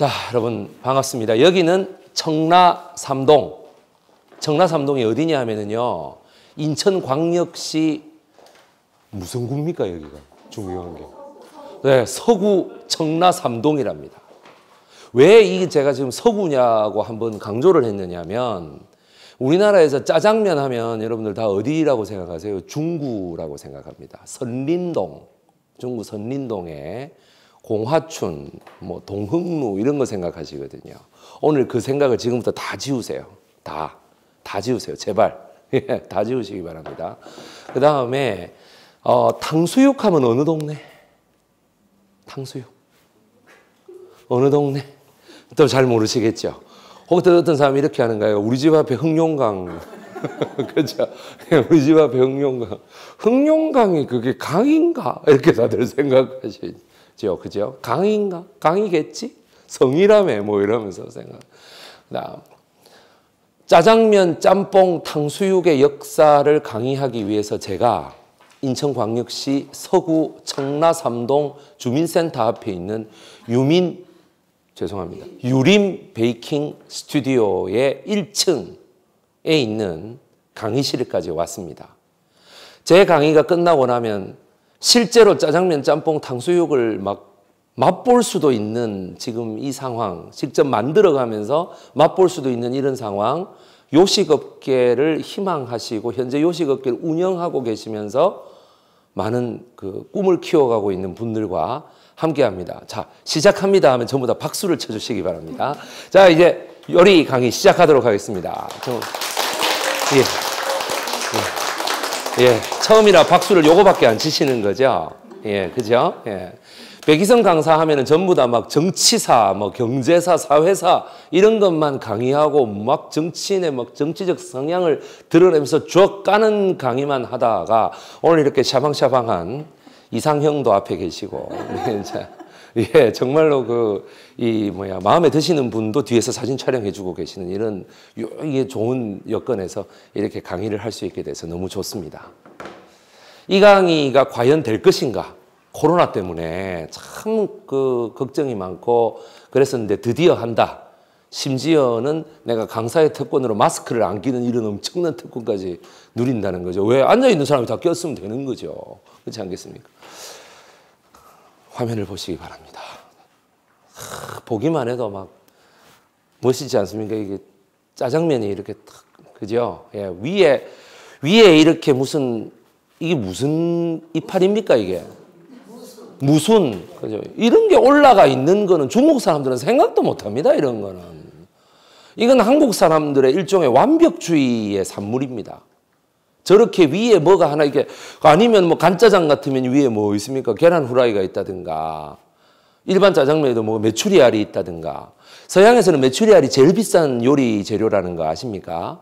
자, 여러분 반갑습니다. 여기는 청라삼동. 청라삼동이 어디냐 하면은요. 인천광역시 무슨 구입니까, 여기가? 중요한 게. 네, 서구 청라삼동이랍니다. 왜 이게 제가 지금 서구냐고 한번 강조를 했느냐면 우리나라에서 짜장면 하면 여러분들 다 어디라고 생각하세요? 중구라고 생각합니다. 선림동. 중구 선림동에 공화춘, 뭐동흥무 이런 거 생각하시거든요. 오늘 그 생각을 지금부터 다 지우세요. 다. 다 지우세요. 제발. 예, 다 지우시기 바랍니다. 그 다음에 어, 탕수육 하면 어느 동네? 탕수육. 어느 동네? 또 잘 모르시겠죠? 혹시 어떤 사람이 이렇게 하는가요? 우리 집 앞에 흑룡강. 그죠? 예, 우리 집 앞에 흑룡강. 흑룡강이 그게 강인가? 이렇게 다들 생각하시죠. 죠 그죠? 강인가? 강이겠지? 성이라며 뭐 이러면서 생각. 다음 짜장면, 짬뽕, 탕수육의 역사를 강의하기 위해서 제가 인천광역시 서구 청라삼동 주민센터 앞에 있는 유민 죄송합니다. 유림 베이킹 스튜디오의 1층에 있는 강의실까지 왔습니다. 제 강의가 끝나고 나면 실제로 짜장면, 짬뽕, 탕수육을 막 맛볼 수도 있는 지금 이 상황, 직접 만들어가면서 맛볼 수도 있는 이런 상황, 요식업계를 희망하시고 현재 요식업계를 운영하고 계시면서 많은 그 꿈을 키워가고 있는 분들과 함께합니다. 자, 시작합니다 하면 전부 다 박수를 쳐주시기 바랍니다. 자, 이제 요리 강의 시작하도록 하겠습니다. 좀, 예. 예. 예, 처음이라 박수를 요거밖에 안 치시는 거죠. 예, 그죠? 예. 백희성 강사 하면은 전부 다 막 정치사, 뭐 경제사, 사회사 이런 것만 강의하고 막 정치인의 막 정치적 성향을 드러내면서 쭉 까는 강의만 하다가 오늘 이렇게 샤방샤방한 이상형도 앞에 계시고 예, 정말로 그, 이 뭐야, 마음에 드시는 분도 뒤에서 사진 촬영해주고 계시는 이런, 이게 좋은 여건에서 이렇게 강의를 할 수 있게 돼서 너무 좋습니다. 이 강의가 과연 될 것인가? 코로나 때문에 참 그 걱정이 많고 그랬었는데 드디어 한다. 심지어는 내가 강사의 특권으로 마스크를 안 끼는 이런 엄청난 특권까지 누린다는 거죠. 왜 앉아있는 사람이 다 꼈으면 되는 거죠. 그렇지 않겠습니까? 화면을 보시기 바랍니다. 하, 보기만 해도 막 멋있지 않습니까? 이게 짜장면이 이렇게 탁, 그죠? 예, 위에, 위에 이렇게 무슨, 이게 무슨 이파리입니까, 이게? 무슨, 그죠? 이런 게 올라가 있는 거는 중국 사람들은 생각도 못 합니다, 이런 거는. 이건 한국 사람들의 일종의 완벽주의의 산물입니다. 저렇게 위에 뭐가 하나 이게 아니면 뭐 간짜장 같으면 위에 뭐 있습니까? 계란 후라이가 있다든가 일반 짜장면에도 뭐 메추리알이 있다든가 서양에서는 메추리알이 제일 비싼 요리 재료라는 거 아십니까?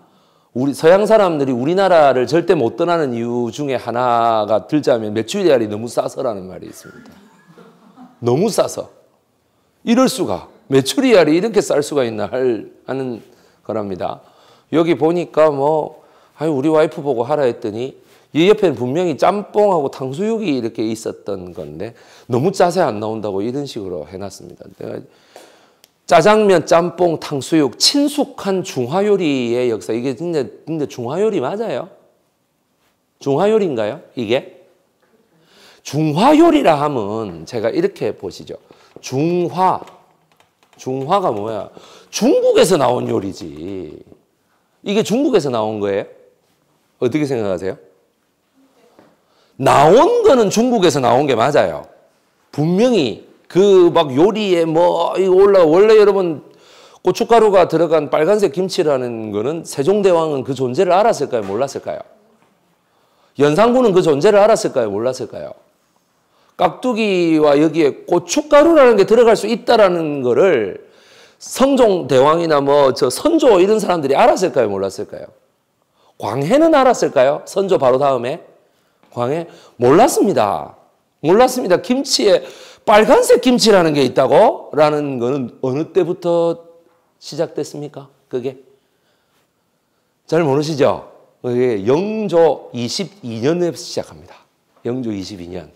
우리 서양 사람들이 우리나라를 절대 못 떠나는 이유 중에 하나가 들자면 메추리알이 너무 싸서라는 말이 있습니다. 너무 싸서 이럴 수가 메추리알이 이렇게 쌀 수가 있나 할, 하는 거랍니다. 여기 보니까 뭐 아유 우리 와이프 보고 하라 했더니 이 옆에는 분명히 짬뽕하고 탕수육이 이렇게 있었던 건데 너무 짜세 안 나온다고 이런 식으로 해놨습니다. 내가 짜장면, 짬뽕, 탕수육 친숙한 중화요리의 역사 이게 진짜 근데 중화요리 맞아요? 중화요리인가요? 이게? 중화요리라 하면 제가 이렇게 보시죠. 중화 중화가 뭐야? 중국에서 나온 요리지. 이게 중국에서 나온 거예요? 어떻게 생각하세요? 나온 거는 중국에서 나온 게 맞아요. 분명히 그 막 요리에 뭐 올라 원래 여러분 고춧가루가 들어간 빨간색 김치라는 거는 세종대왕은 그 존재를 알았을까요? 몰랐을까요? 연산군은 그 존재를 알았을까요? 몰랐을까요? 깍두기와 여기에 고춧가루라는 게 들어갈 수 있다라는 거를 성종대왕이나 뭐 저 선조 이런 사람들이 알았을까요? 몰랐을까요? 광해는 알았을까요? 선조 바로 다음에 광해 몰랐습니다. 몰랐습니다. 김치에 빨간색 김치라는 게 있다고 라는 거는 어느 때부터 시작됐습니까? 그게 잘 모르시죠? 그게 영조 22년에 시작합니다. 영조 22년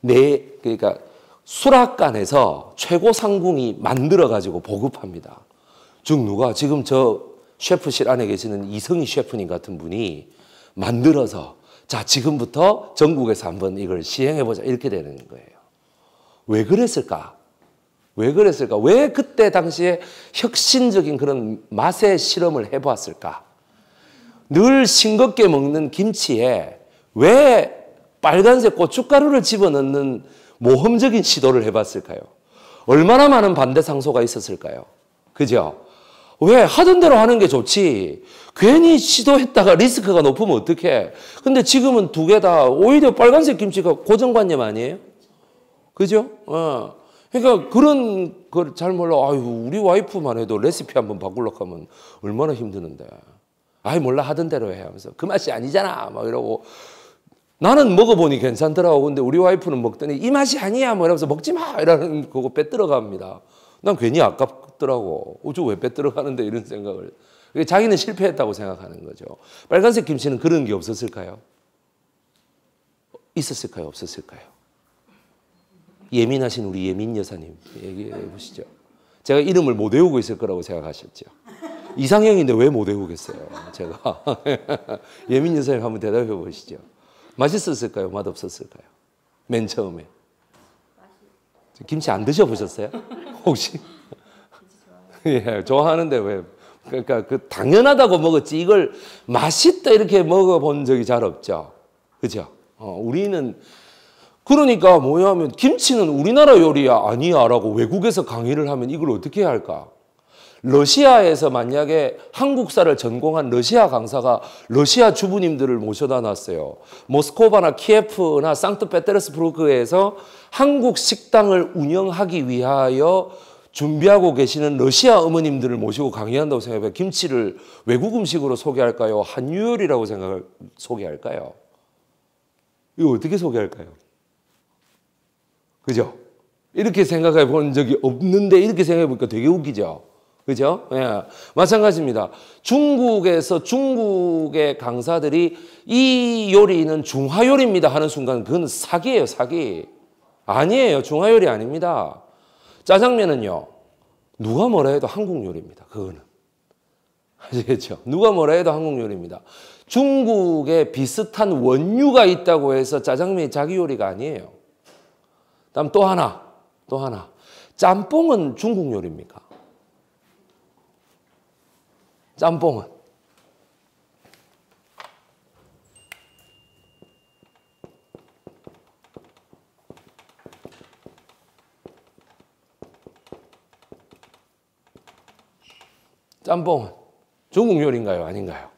네 그러니까 수락관에서 최고 상궁이 만들어 가지고 보급합니다. 즉 누가 지금 저 셰프실 안에 계시는 이성희 셰프님 같은 분이 만들어서 자, 지금부터 전국에서 한번 이걸 시행해보자. 이렇게 되는 거예요. 왜 그랬을까? 왜 그랬을까? 왜 그때 당시에 혁신적인 그런 맛의 실험을 해보았을까? 늘 싱겁게 먹는 김치에 왜 빨간색 고춧가루를 집어넣는 모험적인 시도를 해봤을까요? 얼마나 많은 반대 상소가 있었을까요? 그죠? 왜? 하던 대로 하는 게 좋지. 괜히 시도했다가 리스크가 높으면 어떡해. 근데 지금은 두 개 다 오히려 빨간색 김치가 고정관념 아니에요? 그죠? 어. 그러니까 그런 걸 잘 몰라. 아유, 우리 와이프만 해도 레시피 한번 바꾸려고 하면 얼마나 힘드는데. 아이, 몰라. 하던 대로 해. 하면서. 그 맛이 아니잖아. 막 이러고. 나는 먹어보니 괜찮더라고. 근데 우리 와이프는 먹더니 이 맛이 아니야. 뭐 이러면서 먹지 마. 이러는 거고 빼들어갑니다. 난 괜히 아깝더라고. 우주왜 뺏들어가는데 이런 생각을. 자기는 실패했다고 생각하는 거죠. 빨간색 김씨는 그런 게 없었을까요? 있었을까요? 없었을까요? 예민하신 우리 예민 여사님 얘기해 보시죠. 제가 이름을 못 외우고 있을 거라고 생각하셨죠. 이상형인데 왜 못 외우겠어요? 제가 예민 여사님 한번 대답해 보시죠. 맛있었을까요? 맛없었을까요? 맨 처음에 김치 안 드셔보셨어요? 혹시? 예, 좋아하는데 왜? 그러니까 그 당연하다고 먹었지 이걸 맛있다 이렇게 먹어본 적이 잘 없죠. 그죠? 어, 우리는 그러니까 뭐냐면 김치는 우리나라 요리야 아니야라고 외국에서 강의를 하면 이걸 어떻게 해야 할까? 러시아에서 만약에 한국사를 전공한 러시아 강사가 러시아 주부님들을 모셔다 놨어요. 모스코바나 키에프나 상트페테르스부르크에서 한국 식당을 운영하기 위하여 준비하고 계시는 러시아 어머님들을 모시고 강의한다고 생각해요. 김치를 외국 음식으로 소개할까요? 한유열이라고 생각을 소개할까요? 이거 어떻게 소개할까요? 그죠? 이렇게 생각해 본 적이 없는데 이렇게 생각해 보니까 되게 웃기죠? 그죠? 예. 마찬가지입니다. 중국에서 중국의 강사들이 이 요리는 중화요리입니다 하는 순간 그건 사기예요, 사기. 아니에요. 중화요리 아닙니다. 짜장면은요. 누가 뭐라 해도 한국 요리입니다. 그거는. 아시겠죠? 누가 뭐라 해도 한국 요리입니다. 중국에 비슷한 원유가 있다고 해서 짜장면이 자기 요리가 아니에요. 다음 또 하나, 또 하나. 짬뽕은 중국 요리입니까? 짬뽕은. 짬뽕은 중국 요리인가요? 아닌가요?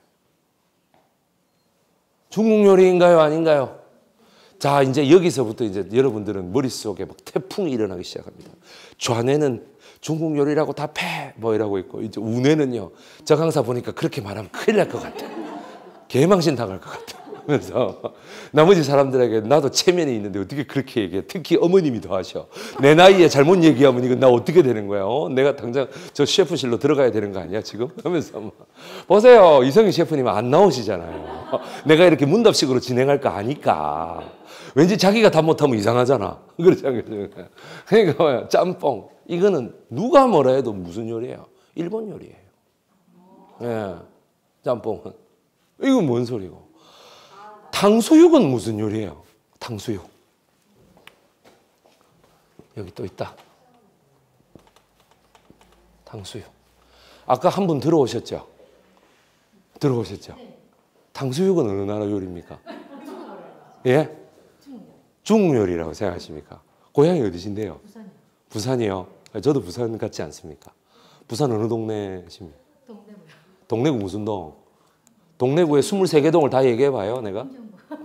중국 요리인가요? 아닌가요? 자, 이제 여기서부터 이제 여러분들은 머릿속에 막 태풍이 일어나기 시작합니다. 좌뇌는 중국 요리라고 다 패! 뭐 이라고 있고, 이제 우뇌는요, 저 강사 보니까 그렇게 말하면 큰일 날 것 같아. 개망신 당할 것 같아. 하면서 나머지 사람들에게 나도 체면이 있는데 어떻게 그렇게 얘기해. 특히 어머님이 더 하셔. 내 나이에 잘못 얘기하면 이건 나 어떻게 되는 거야. 어? 내가 당장 저 셰프실로 들어가야 되는 거 아니야 지금? 하면서 막. 보세요. 이성희 셰프님 안 나오시잖아요. 내가 이렇게 문답식으로 진행할 거 아니까. 왠지 자기가 다 못하면 이상하잖아. 그렇지 않겠어요? 그러니까 짬뽕. 이거는 누가 뭐라 해도 무슨 요리예요? 일본 요리예요. 예. 짬뽕은. 이건 뭔 소리고? 탕수육은 무슨 요리예요? 탕수육. 여기 또 있다. 탕수육. 아까 한 분 들어오셨죠? 들어오셨죠? 탕수육은 어느 나라 요리입니까? 예? 중국 요리라고 생각하십니까? 고향이 어디신데요? 부산이요. 부산이요? 저도 부산 같지 않습니까? 부산 어느 동네십니까? 동래구요. 동래구 무슨 동? 동래구에 23개 동을 다 얘기해봐요, 내가.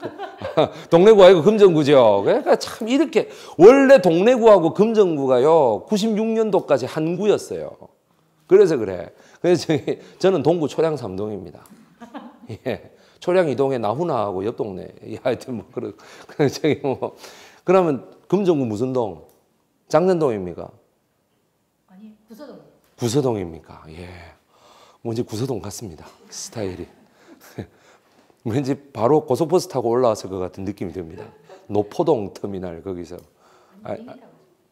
동래구가 이거 금정구죠. 그러니까 참 이렇게 원래 동래구하고 금정구가요 96년도까지 한 구였어요. 그래서 그래. 그래서 저는 동구 초량 삼동입니다. 예. 초량 이동에 나훈아하고 옆 동네. 예, 하여튼 뭐 그런 그래서 뭐 그러면 금정구 무슨 동? 장전동입니까? 아니 구서동. 구서동입니까? 예. 뭔지 구서동 같습니다. 스타일이. 왠지 바로 고속버스 타고 올라왔을 것 같은 느낌이 듭니다. 노포동 터미널 거기서. 아,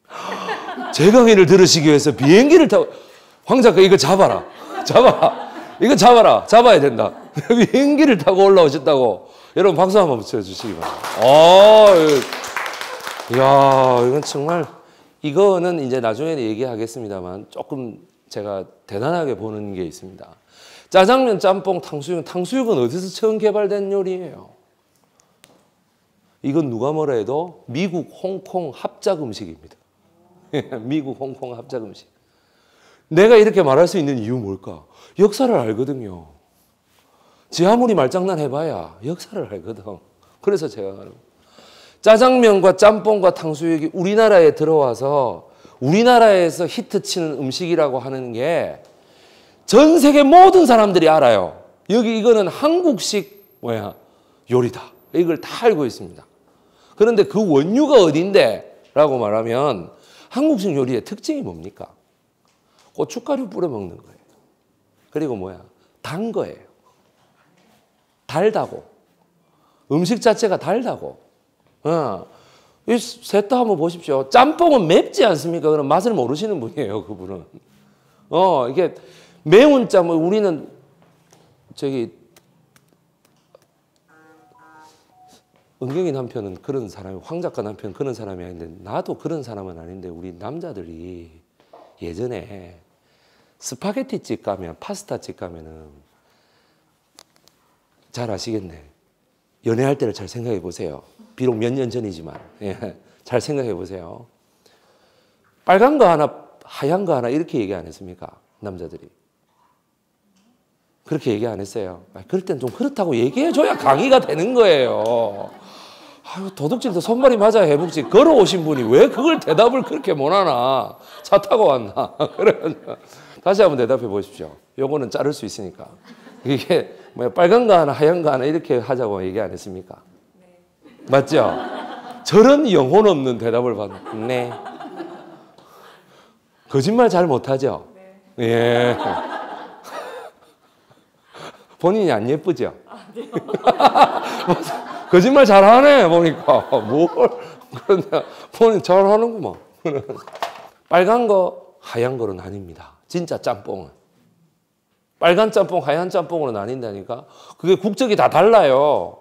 아. 제 강의를 들으시기 위해서 비행기를 타고 황 작가 그 이거 잡아라. 잡아 이거 잡아라. 잡아야 된다. 비행기를 타고 올라오셨다고. 여러분 박수 한번 쳐주시기 바랍니다. 아, 예. 야, 이건 정말 이거는 이제 나중에 얘기하겠습니다만 조금 제가 대단하게 보는 게 있습니다. 짜장면, 짬뽕, 탕수육. 탕수육은 어디서 처음 개발된 요리예요? 이건 누가 뭐라 해도 미국, 홍콩 합작 음식입니다. 미국, 홍콩 합작 음식. 내가 이렇게 말할 수 있는 이유 뭘까? 역사를 알거든요. 지 아무리 말장난 해봐야 역사를 알거든. 그래서 제가 짜장면과 짬뽕과 탕수육이 우리나라에 들어와서 우리나라에서 히트치는 음식이라고 하는 게전 세계 모든 사람들이 알아요. 여기 이거는 한국식 뭐야 요리다. 이걸 다 알고 있습니다. 그런데 그 원유가 어딘데? 라고 말하면 한국식 요리의 특징이 뭡니까? 고춧가루 뿌려 먹는 거예요. 그리고 뭐야? 단 거예요. 달다고. 음식 자체가 달다고. 어. 셋다 한번 보십시오. 짬뽕은 맵지 않습니까? 그럼 맛을 모르시는 분이에요, 그분은. 어, 이게 매운 자뭐 우리는 저기 은경이 남편은 그런 사람이 황 작가 남편 은 그런 사람이 아닌데 나도 그런 사람은 아닌데 우리 남자들이 예전에 스파게티 집 가면 파스타 집 가면은 잘 아시겠네 연애할 때를 잘 생각해 보세요 비록 몇 년 전이지만 예, 잘 생각해 보세요 빨간 거 하나 하얀 거 하나 이렇게 얘기 안 했습니까 남자들이 그렇게 얘기 안 했어요. 아, 그럴 땐 좀 그렇다고 얘기해줘야 강의가 되는 거예요. 아유, 도둑질도 손발이 맞아야 복지 걸어오신 분이 왜 그걸 대답을 그렇게 못하나. 차 타고 왔나. 다시 한번 대답해 보십시오. 요거는 자를 수 있으니까. 이게 뭐 빨간 거 하나, 하얀 거 하나 이렇게 하자고 얘기 안 했습니까? 네. 맞죠? 저런 영혼 없는 대답을 받는. 네. 거짓말 잘 못하죠? 네. 예. 본인이 안 예쁘죠? 아, 네. 거짓말 잘하네 보니까 뭘 그러냐 본인 잘하는구만. 빨간 거 하얀 거는 아닙니다. 진짜 짬뽕은. 빨간 짬뽕 하얀 짬뽕은 아닌다니까. 그게 국적이 다 달라요.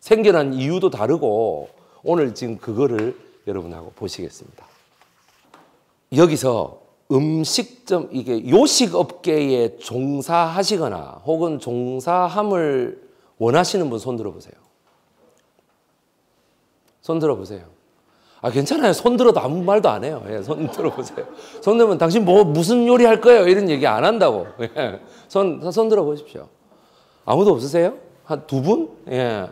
생겨난 이유도 다르고 오늘 지금 그거를 여러분하고 보시겠습니다. 여기서 음식점 이게 요식 업계에 종사하시거나 혹은 종사함을 원하시는 분 손 들어보세요. 손 들어보세요. 아 괜찮아요. 손 들어도 아무 말도 안 해요. 예, 손 들어보세요. 손 들면 당신 뭐 무슨 요리 할 거예요? 이런 얘기 안 한다고. 예, 손, 손 들어보십시오. 아무도 없으세요? 한 두 분? 예.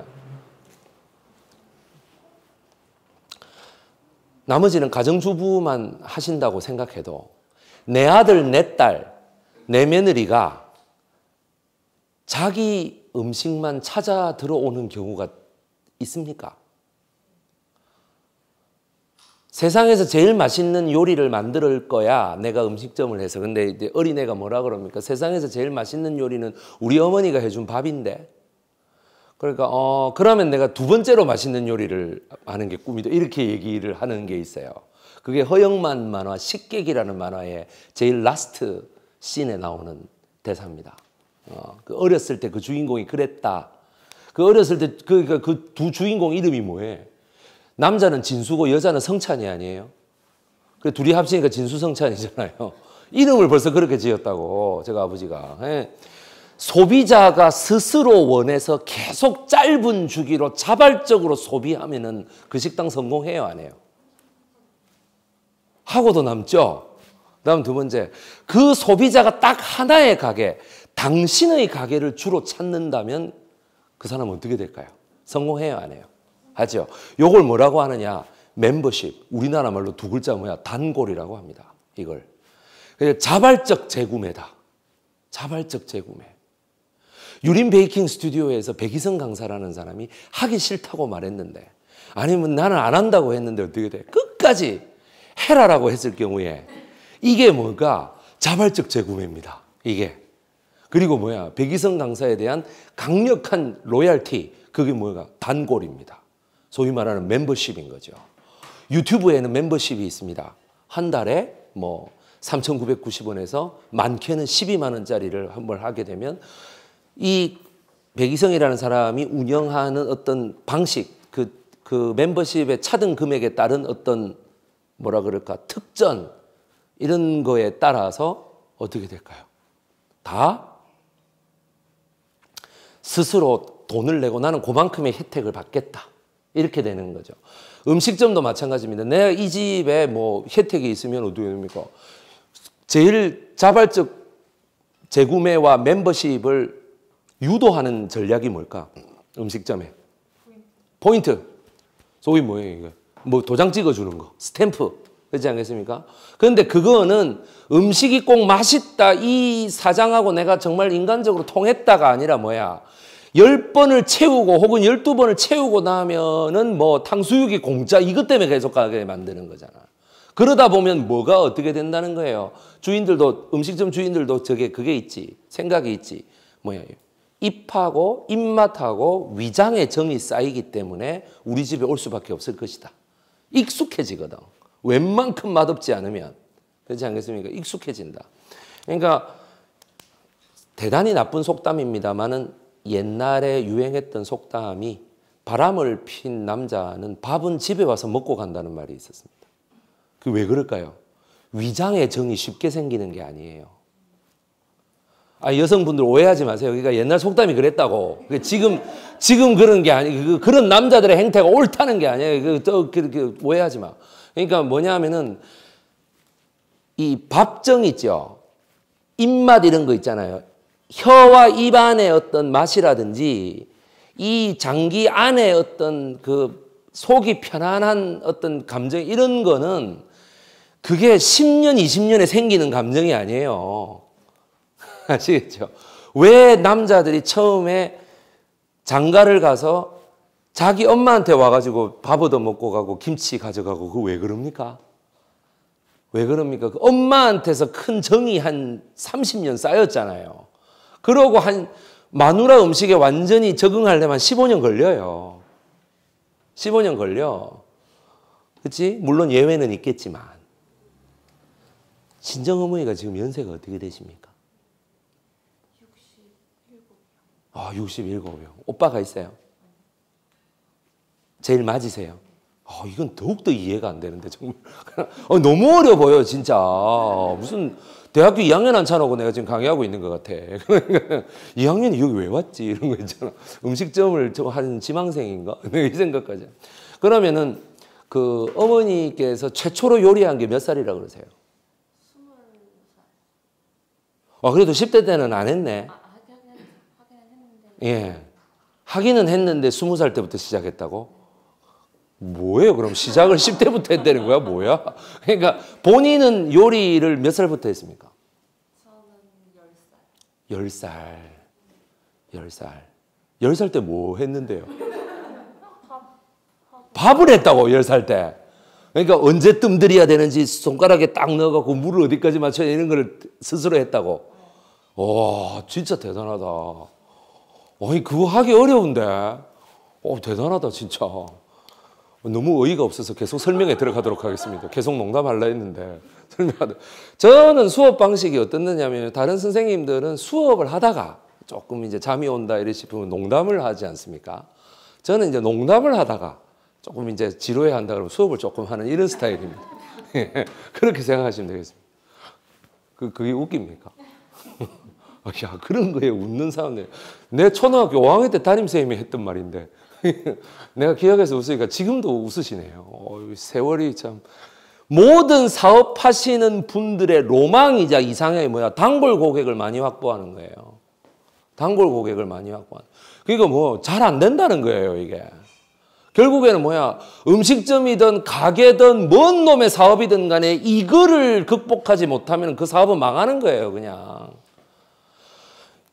나머지는 가정주부만 하신다고 생각해도 내 아들, 내 딸, 내 며느리가 자기 음식만 찾아 들어오는 경우가 있습니까? 세상에서 제일 맛있는 요리를 만들 거야. 내가 음식점을 해서. 근데 이제 어린애가 뭐라 그럽니까? 세상에서 제일 맛있는 요리는 우리 어머니가 해준 밥인데. 그러니까 어 그러면 내가 두 번째로 맛있는 요리를 하는 게 꿈이다. 이렇게 얘기를 하는 게 있어요. 그게 허영만 만화 식객이라는 만화의 제일 라스트 씬에 나오는 대사입니다. 어, 그 어렸을 때 그 주인공이 그랬다. 그 어렸을 때 그두 그, 그, 그 주인공 이름이 뭐예요? 남자는 진수고 여자는 성찬이 아니에요? 그 둘이 합치니까 진수성찬이잖아요. 이름을 벌써 그렇게 지었다고 제가 아버지가. 예. 소비자가 스스로 원해서 계속 짧은 주기로 자발적으로 소비하면은 그 식당 성공해요, 안 해요? 하고도 남죠. 다음 두 번째, 그 소비자가 딱 하나의 가게, 당신의 가게를 주로 찾는다면 그 사람은 어떻게 될까요? 성공해요, 안 해요? 하죠. 요걸 뭐라고 하느냐? 멤버십, 우리나라 말로 두 글자 뭐야? 단골이라고 합니다. 이걸. 자발적 재구매다. 자발적 재구매. 유린 베이킹 스튜디오에서 백이성 강사라는 사람이 하기 싫다고 말했는데 아니면 나는 안 한다고 했는데 어떻게 돼? 끝까지 해라라고 했을 경우에 이게 뭘가 자발적 재구매입니다. 이게. 그리고 뭐야? 백이성 강사에 대한 강력한 로얄티. 그게 뭐가? 단골입니다. 소위 말하는 멤버십인 거죠. 유튜브에는 멤버십이 있습니다. 한 달에 뭐 3,990원에서 많게는 12만 원짜리를 한번 하게 되면 이 백이성이라는 사람이 운영하는 어떤 방식, 그, 그 멤버십의 차등 금액에 따른 어떤 뭐라 그럴까 특전 이런 거에 따라서 어떻게 될까요? 다 스스로 돈을 내고 나는 그만큼의 혜택을 받겠다. 이렇게 되는 거죠. 음식점도 마찬가지입니다. 내가 이 집에 뭐 혜택이 있으면 어떻게 됩니까? 제일 자발적 재구매와 멤버십을 유도하는 전략이 뭘까? 음식점에. 포인트. 소위 뭐예요, 이거? 뭐 도장 찍어주는 거, 스탬프. 그렇지 않겠습니까? 그런데 그거는 음식이 꼭 맛있다. 이 사장하고 내가 정말 인간적으로 통했다가 아니라 뭐야. 열번을 채우고 혹은 열두 번을 채우고 나면은 뭐 탕수육이 공짜 이것 때문에 계속 가게 만드는 거잖아. 그러다 보면 뭐가 어떻게 된다는 거예요. 주인들도 음식점 주인들도 저게 그게 있지. 생각이 있지. 뭐야. 입하고 입맛하고 위장의 정이 쌓이기 때문에 우리 집에 올 수밖에 없을 것이다. 익숙해지거든. 웬만큼 맛없지 않으면. 그렇지 않겠습니까? 익숙해진다. 그러니까 대단히 나쁜 속담입니다만은 옛날에 유행했던 속담이 바람을 핀 남자는 밥은 집에 와서 먹고 간다는 말이 있었습니다. 그 왜 그럴까요? 위장의 정이 쉽게 생기는 게 아니에요. 아, 여성분들 오해하지 마세요. 그러니까 옛날 속담이 그랬다고. 그러니까 지금, 지금 그런 게 아니, 고 그, 그런 남자들의 행태가 옳다는 게 아니에요. 그, 저, 그렇게 오해하지 마. 그러니까 뭐냐 면은이 밥정 있죠. 입맛 이런 거 있잖아요. 혀와 입안의 어떤 맛이라든지 이 장기 안에 어떤 그 속이 편안한 어떤 감정 이런 거는 그게 10년, 20년에 생기는 감정이 아니에요. 아시겠죠? 왜 남자들이 처음에 장가를 가서 자기 엄마한테 와가지고 밥얻 먹고 가고 김치 가져가고 그왜 그럽니까? 왜 그럽니까? 그 엄마한테서 큰 정이 한 30년 쌓였잖아요. 그러고 한 마누라 음식에 완전히 적응하려면 15년 걸려요. 15년 걸려. 그치? 물론 예외는 있겠지만. 친정어머니가 지금 연세가 어떻게 되십니까? 아, 67이요. 오빠가 있어요. 제일 맞으세요. 아, 이건 더욱더 이해가 안 되는데, 정말. 아, 너무 어려 보여, 진짜. 무슨 대학교 2학년 안 차려고 내가 지금 강의하고 있는 것 같아. 2학년이 여기 왜 왔지? 이런 거 있잖아. 음식점을 하는 지망생인가? 이 생각까지. 그러면은 그 어머니께서 최초로 요리한 게 몇 살이라 고 그러세요? 20살. 아, 그래도 10대 때는 안 했네. 아, 예. 하기는 했는데 스무 살 때부터 시작했다고? 뭐예요? 그럼 시작을 10대부터 했다는 거야? 뭐야? 그러니까 본인은 요리를 몇 살부터 했습니까? 저는 10살. 10살. 10살. 10살 때 뭐 했는데요? 밥, 밥. 을 했다고 10살 때. 그러니까 언제 뜸들여야 되는지 손가락에 딱 넣어갖고 물을 어디까지 맞춰야 되는 걸 스스로 했다고. 와 진짜 대단하다. 어이 그거 하기 어려운데. 어 대단하다 진짜. 너무 어이가 없어서 계속 설명에 들어가도록 하겠습니다. 계속 농담할라 했는데 설명하 저는 수업 방식이 어떻느냐면 다른 선생님들은 수업을 하다가 조금 이제 잠이 온다 이래 싶으면 농담을 하지 않습니까? 저는 이제 농담을 하다가 조금 이제 지루해 한다 그러면 수업을 조금 하는 이런 스타일입니다. 예, 그렇게 생각하시면 되겠습니다. 그, 그게 웃깁니까? 아, 야 그런 거에 웃는 사람들 내 초등학교 5학년 때 담임선생님이 했던 말인데 내가 기억해서 웃으니까 지금도 웃으시네요. 오, 어, 세월이 참 모든 사업하시는 분들의 로망이자 이상형이 뭐야? 단골 고객을 많이 확보하는 거예요. 단골 고객을 많이 확보하는. 그러니까 뭐잘 안 된다는 거예요 이게. 결국에는 뭐야 음식점이든 가게든 뭔 놈의 사업이든 간에 이거를 극복하지 못하면 그 사업은 망하는 거예요 그냥.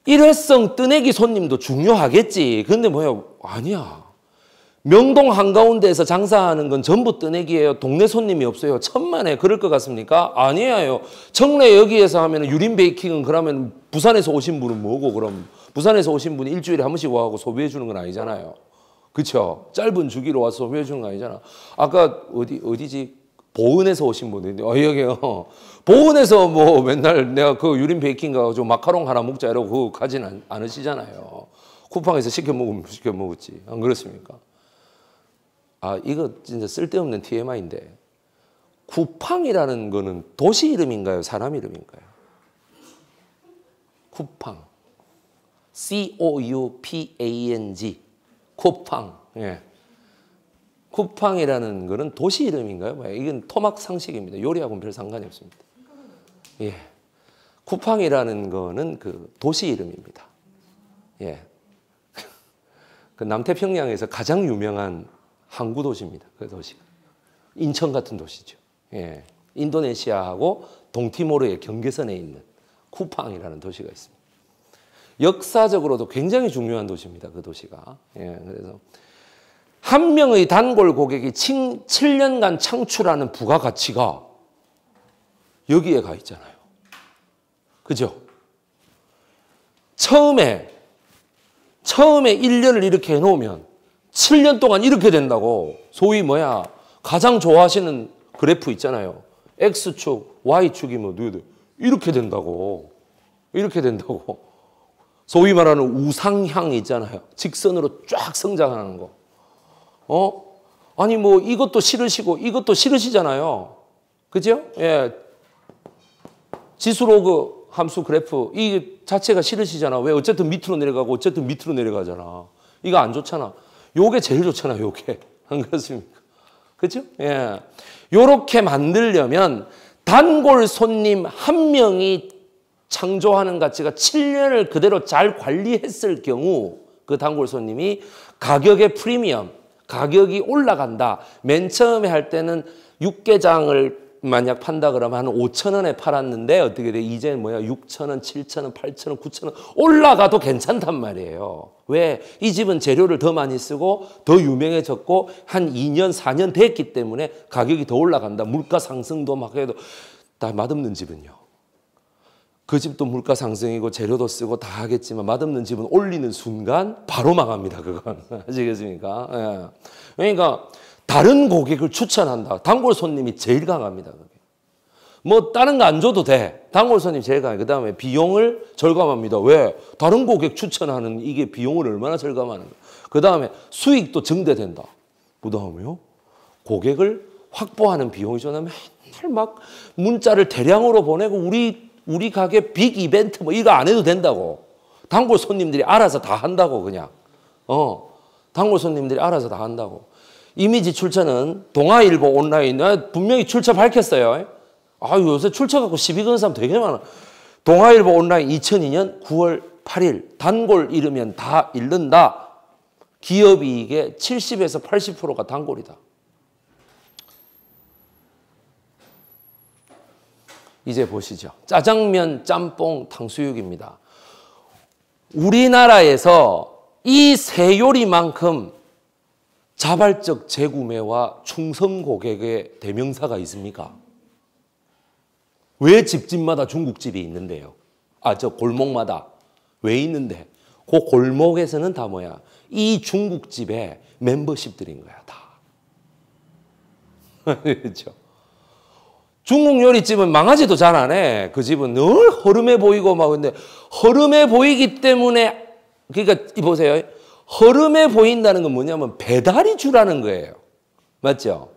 일회성 뜨내기 손님도 중요하겠지. 근데 뭐야? 아니야. 명동 한가운데에서 장사하는 건 전부 뜨내기예요. 동네 손님이 없어요. 천만에 그럴 것 같습니까? 아니에요. 청래 여기에서 하면 유림 베이킹은 그러면 부산에서 오신 분은 뭐고 그럼 부산에서 오신 분이 일주일에 한 번씩 와하고 소비해 주는 건 아니잖아요. 그렇죠? 짧은 주기로 와서 소비해 주는 거 아니잖아. 아까 어디 어디지? 보은에서 오신 분인데 어 여기요. 보은에서 뭐 맨날 내가 그 유린 베이킹 가가지고 마카롱 하나 먹자 이러고 가진 않으시잖아요. 쿠팡에서 시켜 먹으면 시켜 먹었지. 안 그렇습니까? 아, 이거 진짜 쓸데없는 TMI인데. 쿠팡이라는 거는 도시 이름인가요? 사람 이름인가요? 쿠팡. C-O-U-P-A-N-G. 쿠팡. 예. 쿠팡이라는 거는 도시 이름인가요? 이건 토막 상식입니다. 요리하고는 별 상관이 없습니다. 예. 쿠팡이라는 거는 그 도시 이름입니다. 예. 그 남태평양에서 가장 유명한 항구 도시입니다. 그 도시가. 인천 같은 도시죠. 예. 인도네시아하고 동티모르의 경계선에 있는 쿠팡이라는 도시가 있습니다. 역사적으로도 굉장히 중요한 도시입니다. 그 도시가. 예. 그래서 한 명의 단골 고객이 7년간 창출하는 부가가치가 여기에 가 있잖아요. 그죠? 처음에, 처음에 1년을 이렇게 해놓으면 7년 동안 이렇게 된다고 소위 뭐야 가장 좋아하시는 그래프 있잖아요. X축, Y축이 뭐 이렇게 된다고 이렇게 된다고 소위 말하는 우상향 있잖아요. 직선으로 쫙 성장하는 거. 어? 아니 뭐 이것도 싫으시고 이것도 싫으시잖아요. 그죠? 예. 지수로그 함수 그래프 이 자체가 싫으시잖아. 왜 어쨌든 밑으로 내려가고 어쨌든 밑으로 내려가잖아. 이거 안 좋잖아. 요게 제일 좋잖아. 요게 안 그렇습니까? 그죠? 예. 요렇게 만들려면 단골 손님 한 명이 창조하는 가치가 7년을 그대로 잘 관리했을 경우 그 단골 손님이 가격의 프리미엄, 가격이 올라간다. 맨 처음에 할 때는 육개장을 만약 판다 그러면 한 5천 원에 팔았는데 어떻게 돼? 이제 뭐야? 6천 원, 7천 원, 8천 원, 9천 원 올라가도 괜찮단 말이에요. 왜? 이 집은 재료를 더 많이 쓰고 더 유명해졌고 한 2년, 4년 됐기 때문에 가격이 더 올라간다. 물가 상승도 막 해도 다 맛없는 집은요. 그 집도 물가 상승이고 재료도 쓰고 다 하겠지만 맛없는 집은 올리는 순간 바로 망합니다. 그건 아시겠습니까? 예. 그러니까 다른 고객을 추천한다. 단골 손님이 제일 강합니다. 뭐 다른 거 안 줘도 돼. 단골 손님 제일 강해. 그 다음에 비용을 절감합니다. 왜? 다른 고객 추천하는 이게 비용을 얼마나 절감하는가. 그 다음에 수익도 증대된다. 뭐 다음에요? 고객을 확보하는 비용이죠. 전 맨날 막 문자를 대량으로 보내고 우리 우리 가게 빅 이벤트 뭐 이거 안 해도 된다고. 단골 손님들이 알아서 다 한다고 그냥. 어. 단골 손님들이 알아서 다 한다고. 이미지 출처는 동아일보 온라인. 분명히 출처 밝혔어요. 아 요새 출처 갖고 시비 거는 사람 되게 많아. 동아일보 온라인 2002년 9월 8일 단골 잃으면 다 잃는다. 기업이익의 70에서 80%가 단골이다. 이제 보시죠. 짜장면, 짬뽕, 탕수육입니다. 우리나라에서 이 세 요리만큼 자발적 재구매와 충성 고객의 대명사가 있습니까? 왜 집집마다 중국집이 있는데요? 아, 저 골목마다 왜 있는데? 그 골목에서는 다 뭐야? 이 중국집의 멤버십들인 거야, 다. 그렇죠? 중국 요리집은 망하지도 잘 안 해. 그 집은 늘 허름해 보이고 막 근데 허름해 보이기 때문에 그러니까 보세요. 허름해 보인다는 건 뭐냐면 배달이 주라는 거예요. 맞죠?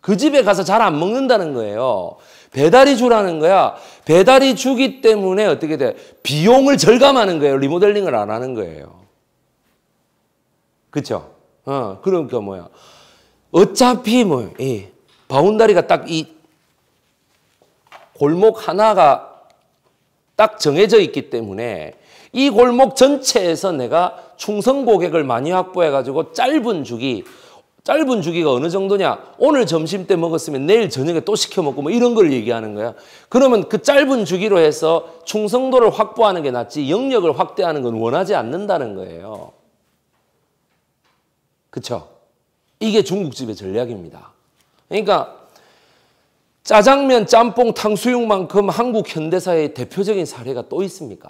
그 집에 가서 잘 안 먹는다는 거예요. 배달이 주라는 거야. 배달이 주기 때문에 어떻게 돼? 비용을 절감하는 거예요. 리모델링을 안 하는 거예요. 그쵸? 어, 그러니까 뭐야. 어차피 뭐, 이 바운다리가 딱 이 골목 하나가 딱 정해져 있기 때문에 이 골목 전체에서 내가 충성 고객을 많이 확보해 가지고 짧은 주기 짧은 주기가 어느 정도냐 오늘 점심 때 먹었으면 내일 저녁에 또 시켜 먹고 뭐 이런 걸 얘기하는 거야 그러면 그 짧은 주기로 해서 충성도를 확보하는 게 낫지 영역을 확대하는 건 원하지 않는다는 거예요 그쵸 이게 중국집의 전략입니다 그러니까 짜장면 짬뽕 탕수육만큼 한국 현대사의 대표적인 사례가 또 있습니까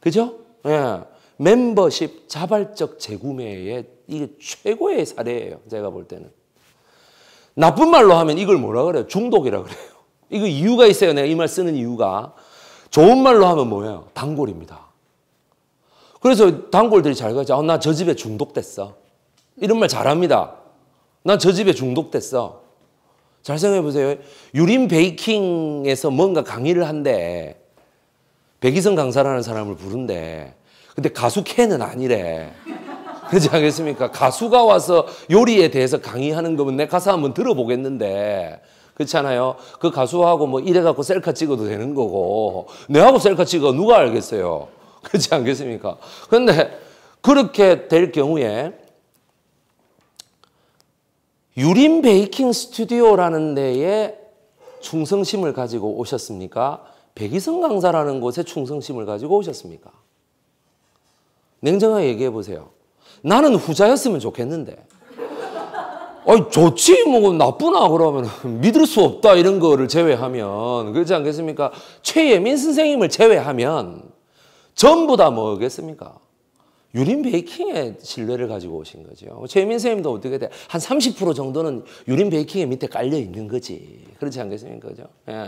그죠? 예. 멤버십 자발적 재구매의 이게 최고의 사례예요. 제가 볼 때는. 나쁜 말로 하면 이걸 뭐라 그래요? 중독이라 그래요. 이거 이유가 있어요. 내가 이 말 쓰는 이유가. 좋은 말로 하면 뭐예요? 단골입니다. 그래서 단골들이 잘 가지. 아, 나저 집에 중독됐어. 이런 말 잘합니다. 난저 집에 중독됐어. 잘 생각해 보세요. 유린 베이킹에서 뭔가 강의를 한데 백이성 강사라는 사람을 부른데 근데 가수 캐는 아니래. 그렇지 않겠습니까? 가수가 와서 요리에 대해서 강의하는 거면 내 가사 한 번 들어보겠는데 그렇잖아요. 그 가수하고 뭐 이래갖고 셀카 찍어도 되는 거고 내하고 셀카 찍어 누가 알겠어요. 그렇지 않겠습니까? 근데 그렇게 될 경우에 유림 베이킹 스튜디오라는 데에 충성심을 가지고 오셨습니까? 백이성 강사라는 곳에 충성심을 가지고 오셨습니까? 냉정하게 얘기해 보세요. 나는 후자였으면 좋겠는데. 아니, 좋지, 뭐, 나쁘나, 그러면. 믿을 수 없다, 이런 거를 제외하면. 그렇지 않겠습니까? 최예민 선생님을 제외하면 전부 다 뭐겠습니까? 유린 베이킹의 신뢰를 가지고 오신 거죠. 최민 선생님도 어떻게 돼? 한 30% 정도는 유린 베이킹의 밑에 깔려 있는 거지. 그렇지 않겠습니까? 그죠? 예.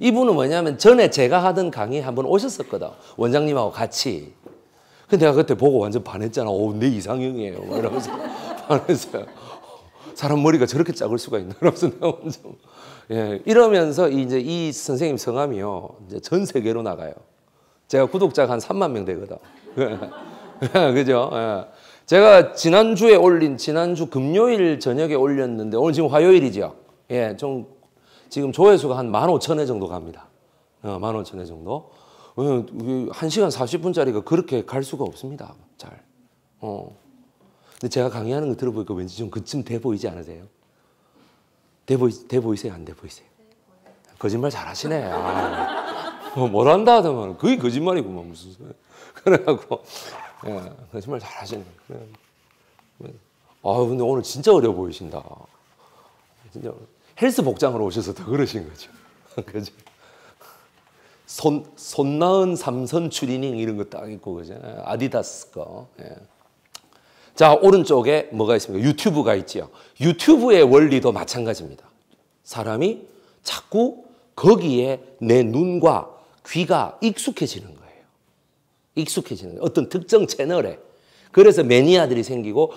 이분은 뭐냐면 전에 제가 하던 강의 한번 오셨었거든. 원장님하고 같이. 근데 내가 그때 보고 완전 반했잖아. 오, 어, 내 이상형이에요. 이러면서 반했어요. 사람 머리가 저렇게 작을 수가 있나? 이러면서 내가 완전. 예. 이러면서 이제 이 선생님 성함이요. 이제 전 세계로 나가요. 제가 구독자가 한 3만 명 되거든. 그죠? 예. 제가 지난주에 올린 지난주 금요일 저녁에 올렸는데 오늘 지금 화요일이죠. 예, 좀 지금 조회수가 한 15,000회 정도 갑니다. 어, 15,000회 정도. 어, 1시간 40분짜리가 그렇게 갈 수가 없습니다. 잘. 어. 근데 제가 강의하는 거 들어보니까 왠지 좀 그쯤 돼 보이지 않으세요? 돼, 보이, 돼 보이세요? 안 돼 보이세요? 거짓말 잘 하시네. 아. 뭐, 뭘 한다 하더만 그게 거짓말이구만 무슨 그래갖고 예, 정말 잘하시네. 예. 예. 아 근데 오늘 진짜 어려 보이신다. 진짜 헬스 복장으로 오셔서 더 그러신 거죠. 그죠? 손, 손나은 삼선 추리닝 이런 거딱 입고 그잖아디다스 거. 예. 자, 오른쪽에 뭐가 있습니까? 유튜브가 있지 유튜브의 원리도 마찬가지입니다. 사람이 자꾸 거기에 내 눈과 귀가 익숙해지는 거. 익숙해지는 거예요. 어떤 특정 채널에. 그래서 매니아들이 생기고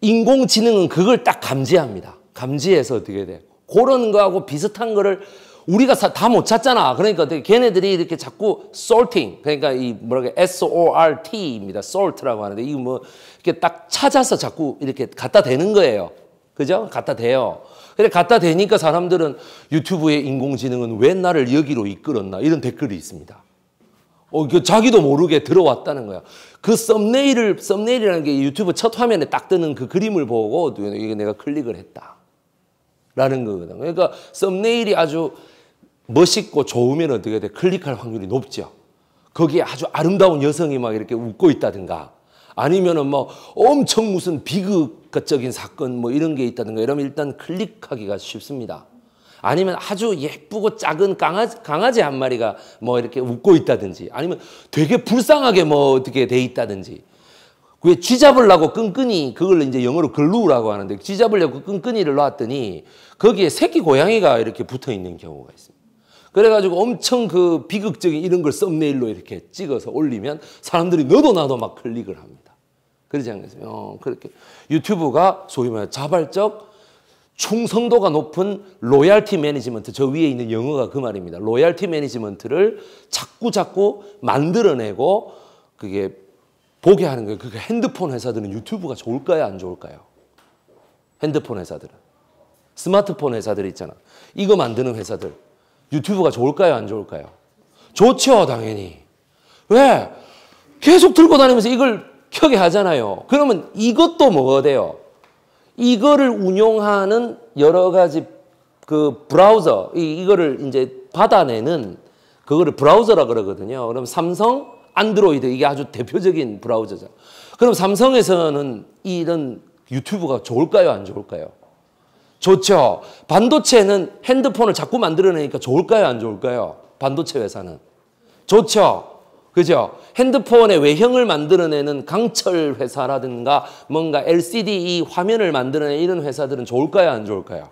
인공지능은 그걸 딱 감지합니다. 감지해서 어떻게 돼? 그런 거하고 비슷한 거를 우리가 다 못 찾잖아. 그러니까 어떻게 걔네들이 이렇게 자꾸 sorting 그러니까 이 뭐라고 S-O-R-T입니다. salt라고 하는데 이거 뭐 이렇게 딱 찾아서 자꾸 이렇게 갖다 대는 거예요. 그죠? 갖다 대요. 근데 갖다 대니까 사람들은 유튜브에 인공지능은 왜 나를 여기로 이끌었나 이런 댓글이 있습니다. 어, 그 자기도 모르게 들어왔다는 거야. 그 썸네일을, 썸네일이라는 게 유튜브 첫 화면에 딱 뜨는 그 그림을 보고 어, 이게 내가 클릭을 했다. 라는 거거든. 그러니까 썸네일이 아주 멋있고 좋으면 어떻게 돼? 클릭할 확률이 높죠. 거기에 아주 아름다운 여성이 막 이렇게 웃고 있다든가 아니면은 뭐 엄청 무슨 비극적인 사건 뭐 이런 게 있다든가 이러면 일단 클릭하기가 쉽습니다. 아니면 아주 예쁘고 작은 강아지, 강아지 한 마리가 뭐 이렇게 웃고 있다든지 아니면 되게 불쌍하게 뭐 어떻게 돼 있다든지 그왜 쥐잡으려고 끈끈이 그걸 이제 영어로 글루라고 하는데 쥐잡으려고 끈끈이를 놨더니 거기에 새끼 고양이가 이렇게 붙어 있는 경우가 있습니다. 그래가지고 엄청 그 비극적인 이런 걸 썸네일로 이렇게 찍어서 올리면 사람들이 너도 나도 막 클릭을 합니다. 그러지 않겠어요? 어, 그렇게 유튜브가 소위 말해 자발적 충성도가 높은 로얄티 매니지먼트 저 위에 있는 영어가 그 말입니다. 로얄티 매니지먼트를 자꾸 자꾸 만들어내고 그게 보게 하는 거예요. 그 핸드폰 회사들은 유튜브가 좋을까요, 안 좋을까요? 핸드폰 회사들은 스마트폰 회사들 있잖아. 이거 만드는 회사들 유튜브가 좋을까요, 안 좋을까요? 좋죠, 당연히. 왜? 계속 들고 다니면서 이걸 켜게 하잖아요. 그러면 이것도 뭐가 돼요? 이거를 운용하는 여러 가지 그 브라우저 이, 이거를 이제 받아내는 그거를 브라우저라 그러거든요. 그럼 삼성 안드로이드 이게 아주 대표적인 브라우저죠. 그럼 삼성에서는 이런 유튜브가 좋을까요 안 좋을까요? 좋죠. 반도체는 핸드폰을 자꾸 만들어내니까 좋을까요 안 좋을까요? 반도체 회사는 좋죠. 그죠? 핸드폰의 외형을 만들어내는 강철 회사라든가 뭔가 LCD 화면을 만들어내는 이런 회사들은 좋을까요? 안 좋을까요?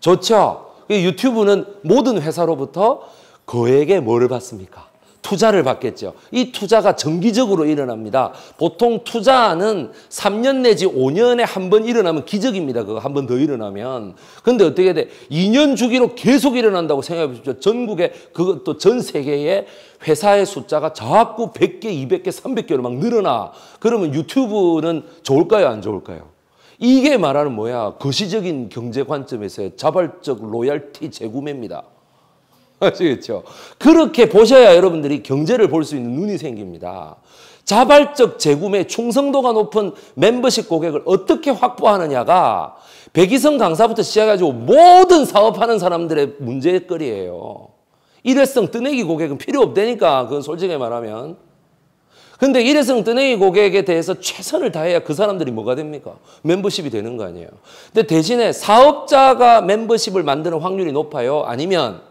좋죠? 유튜브는 모든 회사로부터 거액의 뭐를 받습니까? 투자를 받겠죠. 이 투자가 정기적으로 일어납니다. 보통 투자는 3년 내지 5년에 한 번 일어나면 기적입니다. 그거 한 번 더 일어나면. 근데 어떻게 돼? 2년 주기로 계속 일어난다고 생각해 보십시오. 전국에 그것도 전 세계에 회사의 숫자가 자꾸 100개, 200개, 300개로 막 늘어나. 그러면 유튜브는 좋을까요? 안 좋을까요? 이게 말하는 뭐야? 거시적인 경제 관점에서의 자발적 로열티 재구매입니다. 아시겠죠? 그렇죠. 그렇게 보셔야 여러분들이 경제를 볼 수 있는 눈이 생깁니다. 자발적 재구매 충성도가 높은 멤버십 고객을 어떻게 확보하느냐가 백이성 강사부터 시작해가지고 모든 사업하는 사람들의 문제거리예요. 일회성 뜨내기 고객은 필요 없다니까 그건 솔직히 말하면. 근데 일회성 뜨내기 고객에 대해서 최선을 다해야 그 사람들이 뭐가 됩니까? 멤버십이 되는 거 아니에요. 근데 대신에 사업자가 멤버십을 만드는 확률이 높아요? 아니면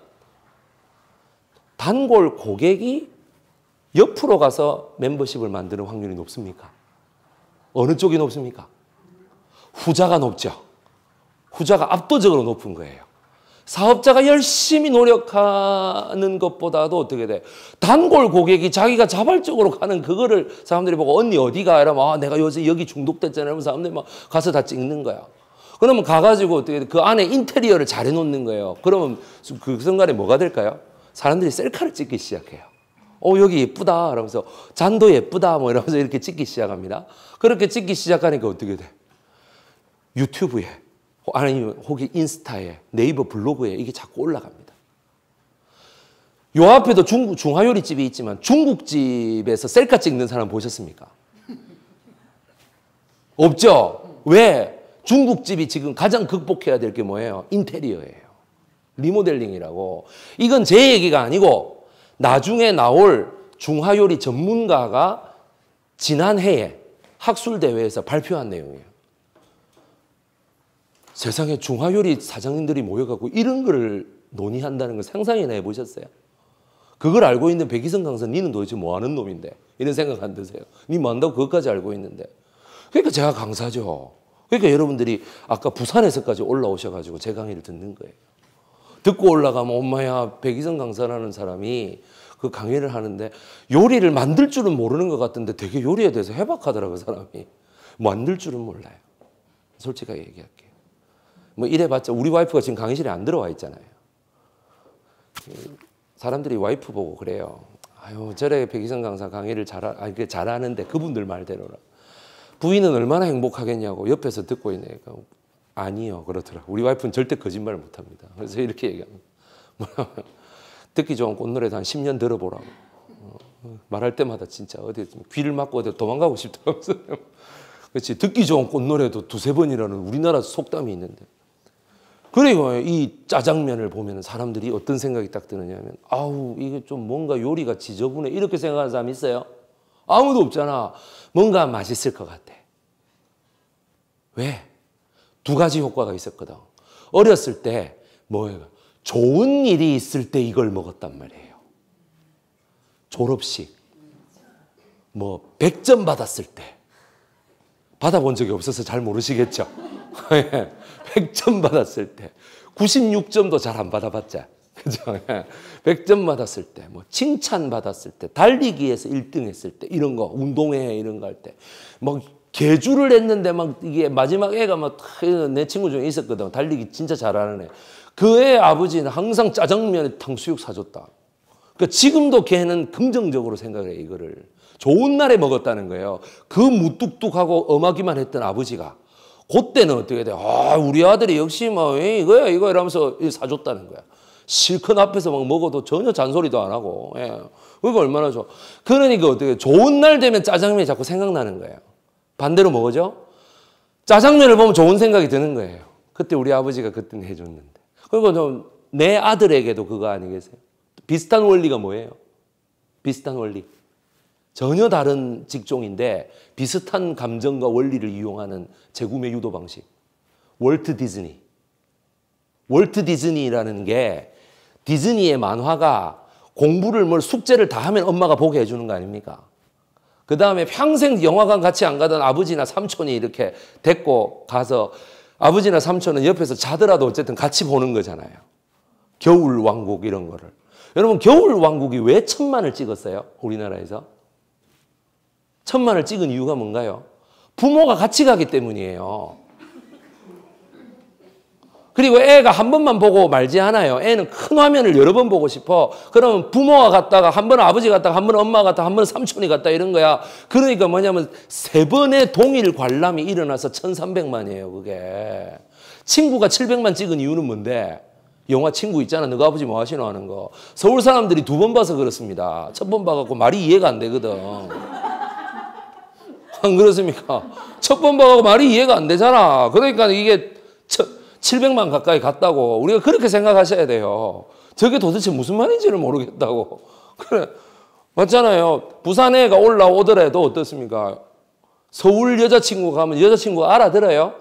단골 고객이 옆으로 가서 멤버십을 만드는 확률이 높습니까? 어느 쪽이 높습니까? 후자가 높죠. 후자가 압도적으로 높은 거예요. 사업자가 열심히 노력하는 것보다도 어떻게 돼? 단골 고객이 자기가 자발적으로 가는 그거를 사람들이 보고 언니 어디가? 이러면 아, 내가 요새 여기 중독됐잖아. 이러면 사람들이 막 가서 다 찍는 거야. 그러면 가가지고 어떻게 돼? 그 안에 인테리어를 잘 해놓는 거예요. 그러면 그 순간에 뭐가 될까요? 사람들이 셀카를 찍기 시작해요. 오 어, 여기 예쁘다 이러면서 잔도 예쁘다 뭐 이러면서 이렇게 찍기 시작합니다. 그렇게 찍기 시작하니까 어떻게 돼? 유튜브에 아니면 혹시 인스타에 네이버 블로그에 이게 자꾸 올라갑니다. 요 앞에도 중국 중화요리집이 있지만 중국집에서 셀카 찍는 사람 보셨습니까? 없죠. 왜? 중국집이 지금 가장 극복해야 될 게 뭐예요? 인테리어예요. 리모델링이라고. 이건 제 얘기가 아니고 나중에 나올 중화요리 전문가가 지난해에 학술대회에서 발표한 내용이에요. 세상에 중화요리 사장님들이 모여갖고 이런 걸 논의한다는 걸 상상이나 해보셨어요? 그걸 알고 있는 백이성 강사 니는 도대체 뭐하는 놈인데? 이런 생각 안 드세요? 니 만다고 뭐 그것까지 알고 있는데. 그러니까 제가 강사죠. 그러니까 여러분들이 아까 부산에서까지 올라오셔가지고 제 강의를 듣는 거예요. 듣고 올라가면 엄마야 백이성 강사라는 사람이 그 강의를 하는데 요리를 만들 줄은 모르는 것 같은데 되게 요리에 대해서 해박하더라고 그 사람이 만들 줄은 몰라요 솔직하게 얘기할게요 뭐 이래봤자 우리 와이프가 지금 강의실에 안 들어와 있잖아요 사람들이 와이프 보고 그래요 아유 저래 백이성 강사 강의를 잘 아니 잘하는데 그분들 말대로라 부인은 얼마나 행복하겠냐고 옆에서 듣고 있네요 아니요 그렇더라. 우리 와이프는 절대 거짓말을 못합니다. 그래서 이렇게 얘기합니다. 듣기 좋은 꽃노래도 한 10년 들어보라고. 어, 말할 때마다 진짜 어디 귀를 막고 어디 도망가고 싶다면서 그렇지 듣기 좋은 꽃노래도 두세 번이라는 우리나라 속담이 있는데 그리고 이 짜장면을 보면 사람들이 어떤 생각이 딱 드느냐면 아우 이게 좀 뭔가 요리가 지저분해 이렇게 생각하는 사람 있어요? 아무도 없잖아 뭔가 맛있을 것 같아 왜? 두 가지 효과가 있었거든. 어렸을 때 뭐예요? 좋은 일이 있을 때 이걸 먹었단 말이에요. 졸업식. 뭐 100점 받았을 때. 받아본 적이 없어서 잘 모르시겠죠? 100점 예. 받았을 때. 96점도 잘 안 받아봤자. 그죠? 100점 예. 받았을 때, 뭐 칭찬 받았을 때, 달리기에서 1등 했을 때, 이런 거, 운동회 이런 거 할 때, 뭐, 개주를 했는데 막 이게 마지막 애가 막 내 친구 중에 있었거든. 달리기 진짜 잘하는 애. 그 애 아버지는 항상 짜장면에 탕수육 사줬다. 그러니까 지금도 걔는 긍정적으로 생각해 이거를. 좋은 날에 먹었다는 거예요. 그 무뚝뚝하고 엄하기만 했던 아버지가 그때는 어떻게 돼? 아, 우리 아들이 역시 뭐 이거야 이거 이러면서 사줬다는 거야. 실컷 앞에서 막 먹어도 전혀 잔소리도 안 하고. 예. 그거 얼마나 좋아. 그러니까 어떻게 좋은 날 되면 짜장면이 자꾸 생각나는 거예요. 반대로 뭐죠? 짜장면을 보면 좋은 생각이 드는 거예요. 그때 우리 아버지가 그때 해줬는데. 그리고 내 아들에게도 그거 아니겠어요? 비슷한 원리가 뭐예요? 비슷한 원리. 전혀 다른 직종인데 비슷한 감정과 원리를 이용하는 재구매 유도 방식. 월트 디즈니. 월트 디즈니라는 게 디즈니의 만화가 공부를 뭘 숙제를 다 하면 엄마가 보게 해주는 거 아닙니까? 그 다음에 평생 영화관 같이 안 가던 아버지나 삼촌이 이렇게 데리고 가서 아버지나 삼촌은 옆에서 자더라도 어쨌든 같이 보는 거잖아요. 겨울 왕국 이런 거를. 여러분 겨울 왕국이 왜 천만을 찍었어요? 우리나라에서. 천만을 찍은 이유가 뭔가요? 부모가 같이 가기 때문이에요. 그리고 애가 한 번만 보고 말지 않아요. 애는 큰 화면을 여러 번 보고 싶어. 그러면 부모와 갔다가 한 번 아버지 갔다가 한 번 엄마 갔다가 한 번 삼촌이 갔다 이런 거야. 그러니까 뭐냐면 세 번의 동일 관람이 일어나서 1300만이에요, 그게. 친구가 700만 찍은 이유는 뭔데? 영화 친구 있잖아. 너가 아버지 뭐 하시노 하는 거. 서울 사람들이 두 번 봐서 그렇습니다. 첫 번 봐갖고 말이 이해가 안 되거든. 안 그렇습니까? 첫 번 봐갖고 말이 이해가 안 되잖아. 그러니까 이게 첫, 700만 가까이 갔다고 우리가 그렇게 생각하셔야 돼요. 저게 도대체 무슨 말인지를 모르겠다고. 그래. 맞잖아요. 부산에가 올라오더라도 어떻습니까? 서울 여자친구 가면 여자친구 알아들어요?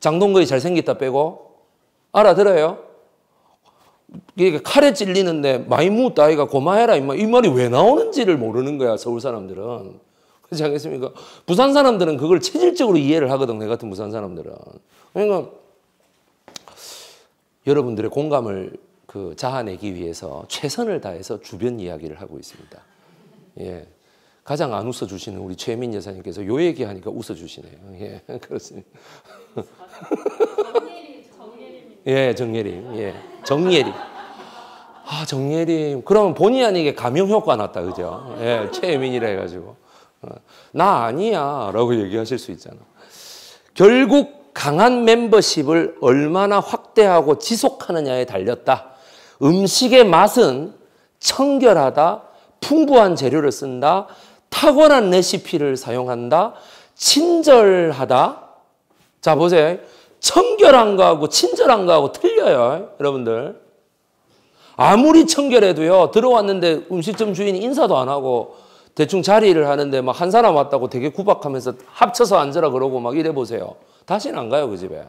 장동건이 잘생겼다 빼고? 알아들어요? 그러 칼에 찔리는데 마이무 따위가 고마해라 임마 이 말이 왜 나오는지를 모르는 거야 서울 사람들은 그렇지 않겠습니까? 부산 사람들은 그걸 체질적으로 이해를 하거든 내 같은 부산 사람들은 그러니까 여러분들의 공감을 그 자아내기 위해서 최선을 다해서 주변 이야기를 하고 있습니다. 예. 가장 안 웃어 주시는 우리 최민 여사님께서 요 얘기하니까 웃어 주시네요. 예. 그렇습니다. 예, 정예림. 예. 정예림. 아, 정예림. 그러 본의 아니게 감염 효과 났다. 그죠? 예, 최민이라 해 가지고. 어, 나 아니야. 라고 얘기하실 수 있잖아. 결국 강한 멤버십을 얼마나 확대하고 지속하느냐에 달렸다. 음식의 맛은 청결하다, 풍부한 재료를 쓴다, 탁월한 레시피를 사용한다, 친절하다. 자, 보세요. 청결한 거하고 친절한 거하고 틀려요, 여러분들. 아무리 청결해도요, 들어왔는데 음식점 주인이 인사도 안 하고 대충 자리를 하는데 막 한 사람 왔다고 되게 구박하면서 합쳐서 앉으라 그러고 막 이래 보세요. 다시는 안 가요, 그 집에.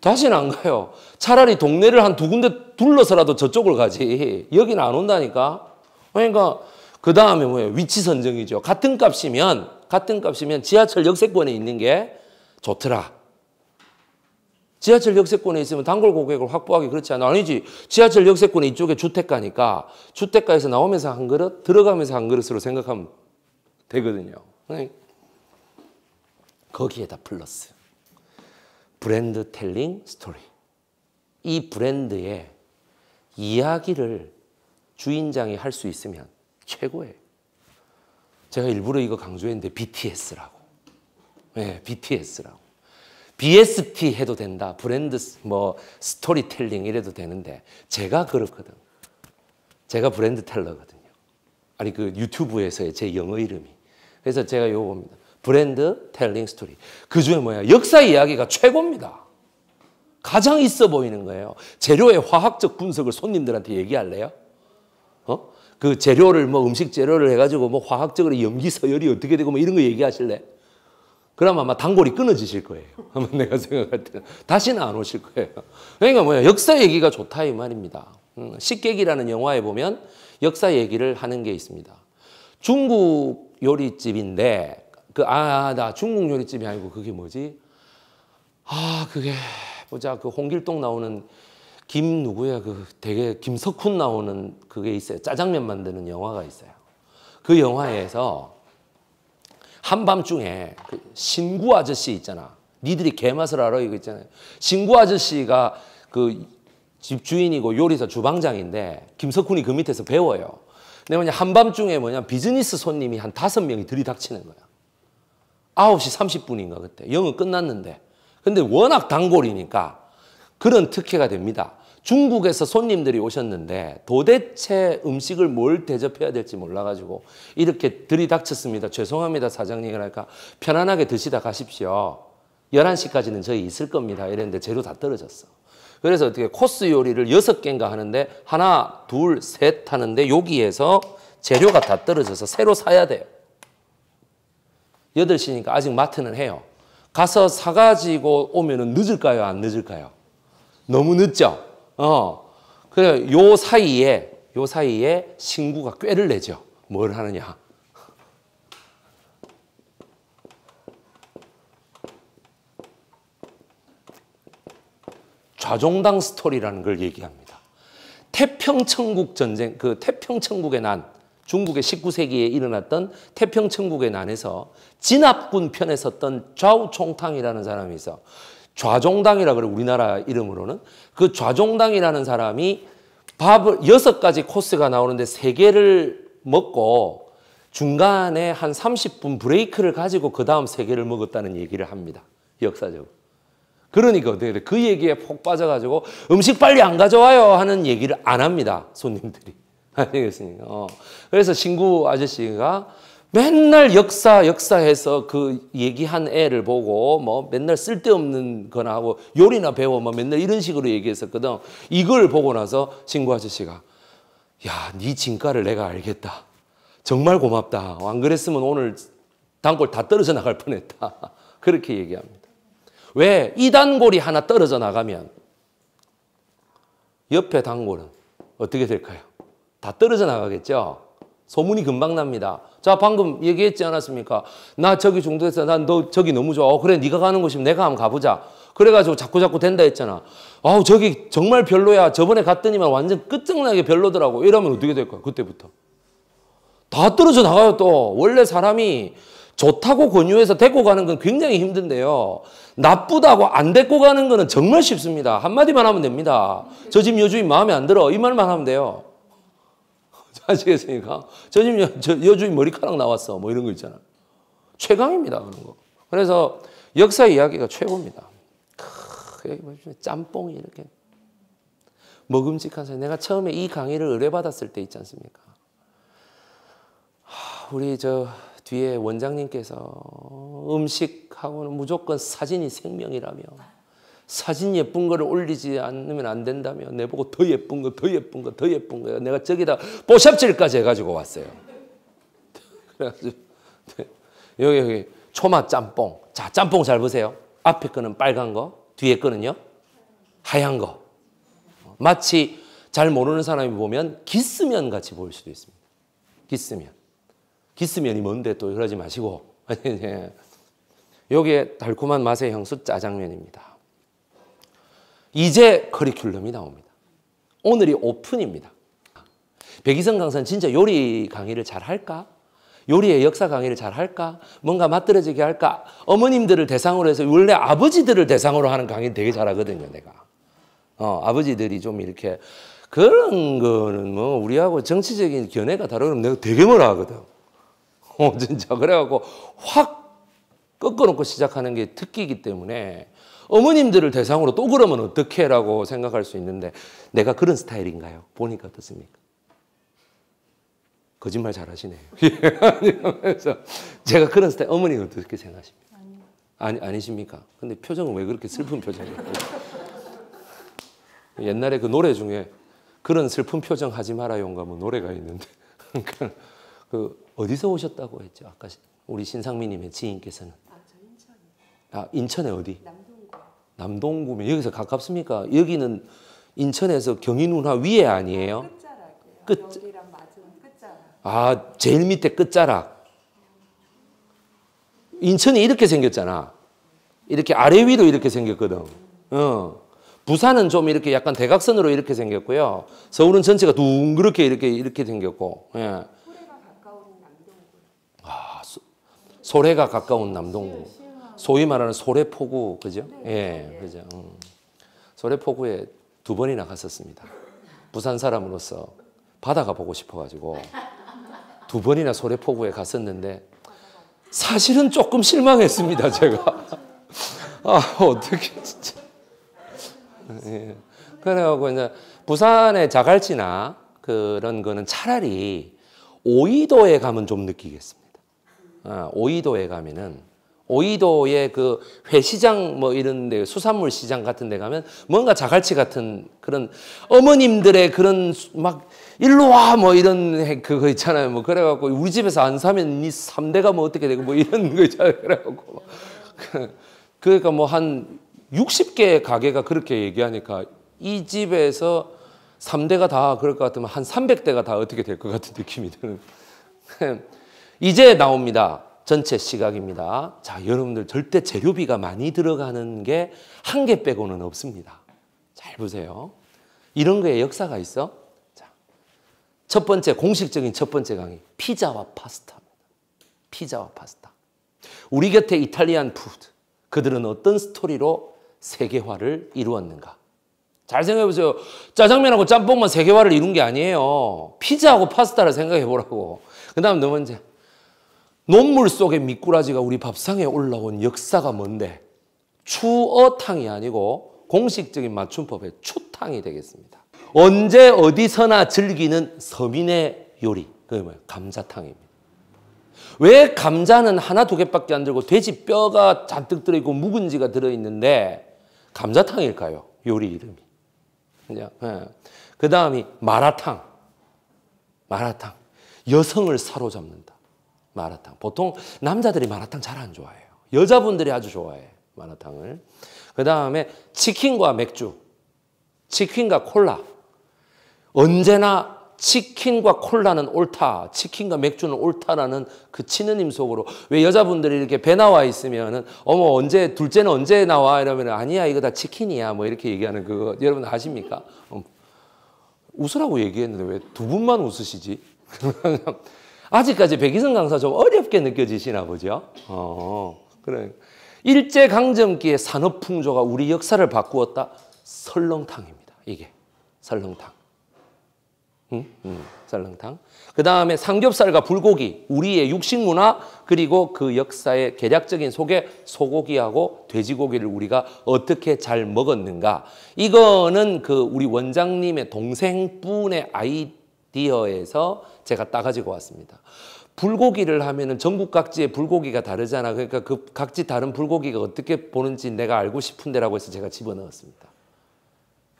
다시는 안 가요. 차라리 동네를 한 두 군데 둘러서라도 저쪽을 가지. 여기는 안 온다니까. 그러니까 그 다음에 뭐예요? 위치 선정이죠. 같은 값이면 같은 값이면 지하철 역세권에 있는 게 좋더라. 지하철 역세권에 있으면 단골 고객을 확보하기 그렇지 않아? 아니지. 지하철 역세권에 이쪽에 주택가니까 주택가에서 나오면서 한 그릇, 들어가면서 한 그릇으로 생각하면 되거든요. 그러니까 거기에다 플러스 브랜드 텔링 스토리 이 브랜드의 이야기를 주인장이 할 수 있으면 최고예요. 제가 일부러 이거 강조했는데 BTS라고. 네, 예, BTS라고. BST 해도 된다. 브랜드 뭐 스토리텔링 이래도 되는데 제가 그렇거든. 제가 브랜드 텔러거든요. 아니 그 유튜브에서의 제 영어 이름이. 그래서 제가 요겁니다. 브랜드 텔링 스토리. 그 중에 뭐야? 역사 이야기가 최고입니다. 가장 있어 보이는 거예요. 재료의 화학적 분석을 손님들한테 얘기할래요? 어? 그 재료를 뭐 음식 재료를 해가지고 뭐 화학적으로 염기 서열이 어떻게 되고 뭐 이런 거 얘기하실래? 그럼 아마 단골이 끊어지실 거예요. 아마 내가 생각할 때는. 다시는 안 오실 거예요. 그러니까 뭐야. 역사 얘기가 좋다 이 말입니다. 음, 식객이라는 영화에 보면 역사 얘기를 하는 게 있습니다. 중국 요리집인데 그, 아, 아 나 중국 요리집이 아니고 그게 뭐지? 아, 그게, 보자. 그 홍길동 나오는 김 누구야? 그 되게 김석훈 나오는 그게 있어요. 짜장면 만드는 영화가 있어요. 그 영화에서 한밤중에 그 신구 아저씨 있잖아. 니들이 개맛을 알아 이거 있잖아요. 신구 아저씨가 그 집주인이고 요리사 주방장인데 김석훈이 그 밑에서 배워요. 근데 뭐냐 한밤중에 뭐냐 비즈니스 손님이 한 다섯 명이 들이닥치는 거야. 9시 30분인가 그때 영은 끝났는데 근데 워낙 단골이니까 그런 특혜가 됩니다. 중국에서 손님들이 오셨는데 도대체 음식을 뭘 대접해야 될지 몰라가지고 이렇게 들이닥쳤습니다. 죄송합니다 사장님 그러니까 편안하게 드시다 가십시오. 11시까지는 저희 있을 겁니다. 이랬는데 재료 다 떨어졌어. 그래서 어떻게 코스 요리를 6개인가 하는데 하나 둘 셋 하는데 여기에서 재료가 다 떨어져서 새로 사야 돼요. 8시니까 아직 마트는 해요. 가서 사가지고 오면은 늦을까요? 안 늦을까요? 너무 늦죠? 어. 그래, 요 사이에, 요 사이에 신구가 꾀를 내죠. 뭘 하느냐. 좌종당 스토리라는 걸 얘기합니다. 태평천국 전쟁, 그 태평천국의 난, 중국의 19세기에 일어났던 태평천국의 난에서 진압군 편에 섰던 좌우총탕이라는 사람이 있어. 좌종당이라 그래 우리나라 이름으로는 그 좌종당이라는 사람이 밥을 여섯 가지 코스가 나오는데 세 개를 먹고 중간에 한 30분 브레이크를 가지고 그 다음 세 개를 먹었다는 얘기를 합니다. 역사적으로. 그러니까 어떻게 돼? 그 얘기에 폭 빠져가지고 음식 빨리 안 가져와요 하는 얘기를 안 합니다. 손님들이. 아니겠습니까? 어. 그래서 친구 아저씨가 맨날 역사 역사해서 그 얘기한 애를 보고 뭐 맨날 쓸데없는 거나 하고 요리나 배워 뭐 맨날 이런 식으로 얘기했었거든. 이걸 보고 나서 친구 아저씨가 야, 네 진가를 내가 알겠다. 정말 고맙다. 안 그랬으면 오늘 단골 다 떨어져 나갈 뻔했다. 그렇게 얘기합니다. 왜? 이 단골이 하나 떨어져 나가면 옆에 단골은 어떻게 될까요? 다 떨어져 나가겠죠. 소문이 금방 납니다. 자 방금 얘기했지 않았습니까? 나 저기 중독했서난 너 저기 너무 좋아. 어, 그래 네가 가는 곳이면 내가 한번 가보자. 그래가지고 자꾸 자꾸 된다 했잖아. 아우 저기 정말 별로야. 저번에 갔더니만 완전 끝장나게 별로더라고. 이러면 어떻게 될 거야? 그때부터 다 떨어져 나가요 또. 원래 사람이 좋다고 권유해서 데리고 가는 건 굉장히 힘든데요. 나쁘다고 안 데리고 가는 거는 정말 쉽습니다. 한마디만 하면 됩니다. 저 집 여주인 마음에 안 들어. 이 말만 하면 돼요. 아시겠습니까? 저 지금 저 여주인 머리카락 나왔어. 뭐 이런 거있잖아 최강입니다. 그런 거. 그래서 역사 이야기가 최고입니다. 크, 여기 보시면 짬뽕이 이렇게 먹음직한 사 내가 처음에 이 강의를 의뢰받았을 때 있지 않습니까? 우리 저 뒤에 원장님께서 음식하고는 무조건 사진이 생명이라며 사진 예쁜 거를 올리지 않으면 안 된다며 내보고 더 예쁜 거, 더 예쁜 거, 더 예쁜 거요. 내가 저기다 뽀샵질까지 해가지고 왔어요. 그래가지고 네. 여기 여기 초마 짬뽕. 자 짬뽕 잘 보세요. 앞에 거는 빨간 거, 뒤에 거는요 하얀 거. 마치 잘 모르는 사람이 보면 기스면 같이 보일 수도 있습니다. 기스면. 기스면이 뭔데 또 그러지 마시고. 예. 여기에 달콤한 맛의 향수 짜장면입니다. 이제 커리큘럼이 나옵니다. 오늘이 오픈입니다. 백이성 강사는 진짜 요리 강의를 잘 할까? 요리의 역사 강의를 잘 할까? 뭔가 맛들어지게 할까? 어머님들을 대상으로 해서 원래 아버지들을 대상으로 하는 강의 되게 잘하거든요, 내가. 어, 아버지들이 좀 이렇게 그런 거는 뭐 우리하고 정치적인 견해가 다르면 내가 되게 뭐라 하거든. 어, 진짜 그래갖고 확 꺾어놓고 시작하는 게 특기이기 때문에 어머님들을 대상으로 또 그러면 어떻게라고 생각할 수 있는데 내가 그런 스타일인가요? 보니까 어떻습니까? 거짓말 잘하시네요. 예, 그래서 제가 그런 스타일 어머니는 어떻게 생각하십니까? 아니 아니십니까? 근데 표정은 왜 그렇게 슬픈 표정이에요? 옛날에 그 노래 중에 그런 슬픈 표정 하지 말아요인가 뭐 노래가 있는데 그그 그러니까 어디서 오셨다고 했죠? 아까 우리 신상민님의 지인께서는 아, 인천에 어디? 남동구. 남동구면 여기서 가깝습니까? 여기는 인천에서 경인운하 위에 아니에요? 끝자락이에요. 끝... 여기랑 맞으 끝자락. 아, 제일 밑에 끝자락. 인천이 이렇게 생겼잖아. 이렇게 아래 위로 이렇게 생겼거든. 어. 부산은 좀 이렇게 약간 대각선으로 이렇게 생겼고요. 서울은 전체가 둥그렇게 이렇게 이렇게 생겼고. 예. 소래가 가까운 남동구. 아, 소, 소래가 가까운 남동구. 소위 말하는 소래포구 그죠? 네. 예, 네, 네. 그죠. 음. 소래포구에 두 번이나 갔었습니다. 부산 사람으로서 바다가 보고 싶어가지고 두 번이나 소래포구에 갔었는데 사실은 조금 실망했습니다 제가. 아 어떻게 진짜. 예. 그래갖고 이제 부산의 자갈치나 그런 거는 차라리 오이도에 가면 좀 느끼겠습니다. 아, 오이도에 가면은 오이도의 그 회시장 뭐 이런 데 수산물 시장 같은 데 가면 뭔가 자갈치 같은 그런 어머님들의 그런 막 일로 와 뭐 이런 그거 있잖아요. 뭐 그래 갖고 우리 집에서 안 사면 이 3대가 뭐 어떻게 되고 뭐 이런 거 있잖아요. 그래 갖고 그, 그러니까 뭐 한 60개 가게가 그렇게 얘기하니까 이 집에서 3대가 다 그럴 것 같으면 한 300대가 다 어떻게 될 것 같은 느낌이 드는 이제 나옵니다. 전체 시각입니다. 자, 여러분들 절대 재료비가 많이 들어가는 게 한 개 빼고는 없습니다. 잘 보세요. 이런 거에 역사가 있어. 자, 첫 번째 공식적인 첫 번째 강의 피자와 파스타입니다. 피자와 파스타. 우리 곁에 이탈리안 푸드. 그들은 어떤 스토리로 세계화를 이루었는가? 잘 생각해 보세요. 짜장면하고 짬뽕만 세계화를 이룬 게 아니에요. 피자하고 파스타를 생각해 보라고. 그다음 두 번째 논물 속에 미꾸라지가 우리 밥상에 올라온 역사가 뭔데? 추어탕이 아니고 공식적인 맞춤법의 추탕이 되겠습니다. 언제 어디서나 즐기는 서민의 요리. 그게 뭐예요? 감자탕입니다. 왜 감자는 하나 두 개밖에 안 들고 돼지 뼈가 잔뜩 들어있고 묵은지가 들어있는데 감자탕일까요? 요리 이름이. 예. 그 다음이 마라탕. 마라탕. 여성을 사로잡는다. 마라탕. 보통 남자들이 마라탕 잘 안 좋아해요. 여자분들이 아주 좋아해 마라탕을. 그 다음에 치킨과 맥주, 치킨과 콜라. 언제나 치킨과 콜라는 옳다, 치킨과 맥주는 옳다라는 그 치느님 속으로 왜 여자분들이 이렇게 배 나와 있으면은 어머 언제 둘째는 언제 나와 이러면 아니야 이거 다 치킨이야 뭐 이렇게 얘기하는 그거 여러분 아십니까? 웃으라고 얘기했는데 왜 두 분만 웃으시지? 아직까지 백이성 강사 좀 어렵게 느껴지시나 보죠. 어, 그래. 일제 강점기의 산업 풍조가 우리 역사를 바꾸었다. 설렁탕입니다. 이게 설렁탕. 응? 응, 설렁탕. 그 다음에 삼겹살과 불고기, 우리의 육식 문화 그리고 그 역사의 개략적인 속에 소고기하고 돼지고기를 우리가 어떻게 잘 먹었는가. 이거는 그 우리 원장님의 동생분의 아이디어에서 제가 따가지고 왔습니다. 불고기를 하면은 전국 각지의 불고기가 다르잖아. 그러니까 그 각지 다른 불고기가 어떻게 보는지 내가 알고 싶은데라고 해서 제가 집어넣었습니다.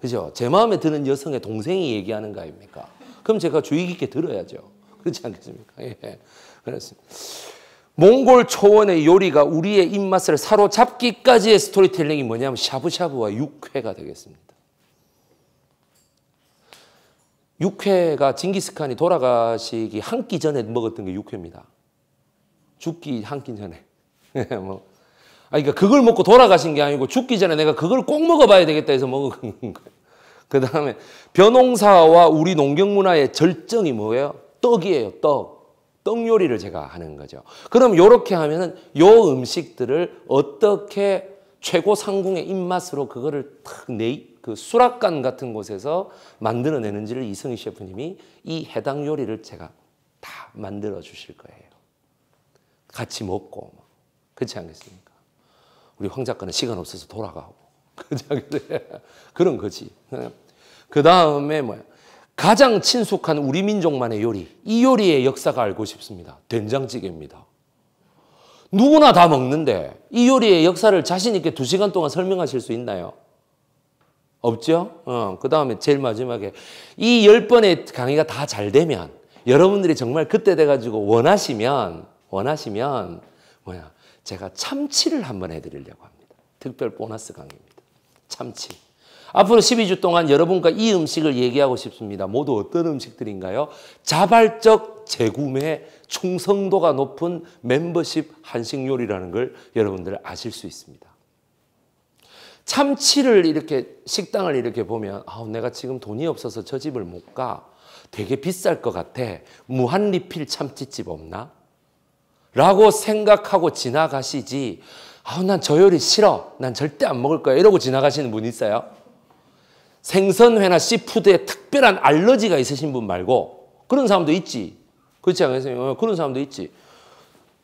그죠? 제 마음에 드는 여성의 동생이 얘기하는 거 아닙니까? 그럼 제가 주의 깊게 들어야죠. 그렇지 않겠습니까? 예. 그렇습니다. 몽골 초원의 요리가 우리의 입맛을 사로잡기까지의 스토리텔링이 뭐냐면 샤브샤브와 육회가 되겠습니다. 육회가 징기스칸이 돌아가시기 한 끼 전에 먹었던 게 육회입니다. 죽기 한 끼 전에. 뭐. 아, 그러니까 그걸 먹고 돌아가신 게 아니고 죽기 전에 내가 그걸 꼭 먹어봐야 되겠다 해서 먹은 거예요. 그 다음에 변홍사와 우리 농경문화의 절정이 뭐예요? 떡이에요, 떡. 떡 요리를 제가 하는 거죠. 그럼 이렇게 하면은 요 음식들을 어떻게 최고 상궁의 입맛으로 그거를 탁 내, 그 수락관 같은 곳에서 만들어내는지를 이승희 셰프님이 이 해당 요리를 제가 다 만들어 주실 거예요. 같이 먹고 뭐. 그렇지 않겠습니까? 우리 황 작가는 시간 없어서 돌아가고 그런 거지. 그 다음에 뭐야? 가장 친숙한 우리 민족만의 요리. 이 요리의 역사가 알고 싶습니다. 된장찌개입니다. 누구나 다 먹는데 이 요리의 역사를 자신 있게 두 시간 동안 설명하실 수 있나요? 없죠? 어, 그 다음에 제일 마지막에 이 열번의 강의가 다 잘 되면 여러분들이 정말 그때 돼가지고 원하시면 원하시면 뭐야 제가 참치를 한번 해드리려고 합니다. 특별 보너스 강의입니다. 참치. 앞으로 12주 동안 여러분과 이 음식을 얘기하고 싶습니다. 모두 어떤 음식들인가요? 자발적 재구매 충성도가 높은 멤버십 한식 요리라는 걸 여러분들 아실 수 있습니다. 참치를 이렇게 식당을 이렇게 보면 아 내가 지금 돈이 없어서 저 집을 못 가. 되게 비쌀 것 같아. 무한 리필 참치집 없나? 라고 생각하고 지나가시지. 아우 난 저 요리 싫어. 난 절대 안 먹을 거야. 이러고 지나가시는 분 있어요? 생선회나 씨푸드에 특별한 알러지가 있으신 분 말고 그런 사람도 있지. 그렇지 않으세요? 어, 그런 사람도 있지.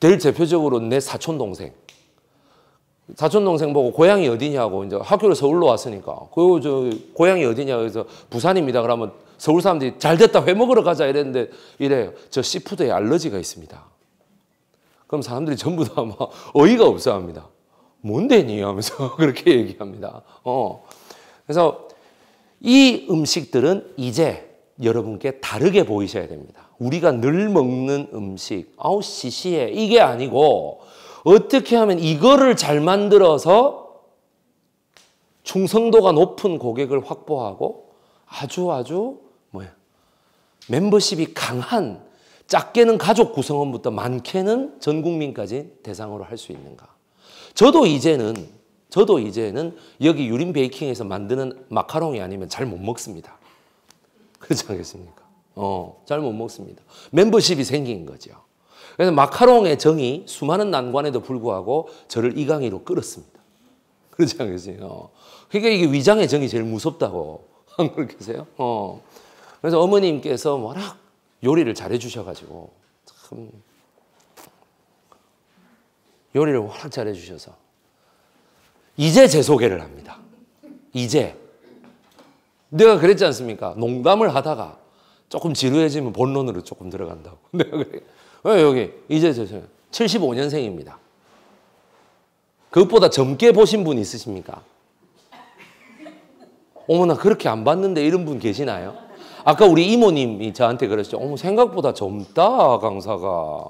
제일 대표적으로 내 사촌 동생. 사촌 동생 보고 고향이 어디냐고 이제 학교를 서울로 왔으니까 그고저 고향이 어디냐 고해서 부산입니다 그러면 서울 사람들이 잘 됐다 회 먹으러 가자 이랬는데 이래요 저 씨푸드에 알러지가 있습니다 그럼 사람들이 전부 다 아마 뭐 어이가 없어 합니다 뭔데니 하면서 그렇게 얘기합니다 어 그래서 이 음식들은 이제 여러분께 다르게 보이셔야 됩니다 우리가 늘 먹는 음식 아우 시시해 이게 아니고 어떻게 하면 이거를 잘 만들어서 충성도가 높은 고객을 확보하고 아주 아주 뭐야 멤버십이 강한 작게는 가족 구성원부터 많게는 전 국민까지 대상으로 할 수 있는가. 저도 이제는 저도 이제는 여기 유림 베이킹에서 만드는 마카롱이 아니면 잘 못 먹습니다. 그렇지 않겠습니까? 어, 잘 못 먹습니다. 멤버십이 생긴 거죠. 그래서 마카롱의 정이 수많은 난관에도 불구하고 저를 이 강의로 끌었습니다. 그렇지 않겠어요? 그러니까 이게 위장의 정이 제일 무섭다고 안 그렇겠어요? 어. 그래서 어머님께서 워낙 요리를 잘해 주셔가지고 참 요리를 워낙 잘해 주셔서 이제 제 소개를 합니다. 이제 내가 그랬지 않습니까? 농담을 하다가 조금 지루해지면 본론으로 조금 들어간다고 내가 그래. 네, 여기 이제 저 75년생입니다. 그것보다 젊게 보신 분 있으십니까? 어머나 그렇게 안 봤는데 이런 분 계시나요? 아까 우리 이모님이 저한테 그랬죠. 어머 생각보다 젊다 강사가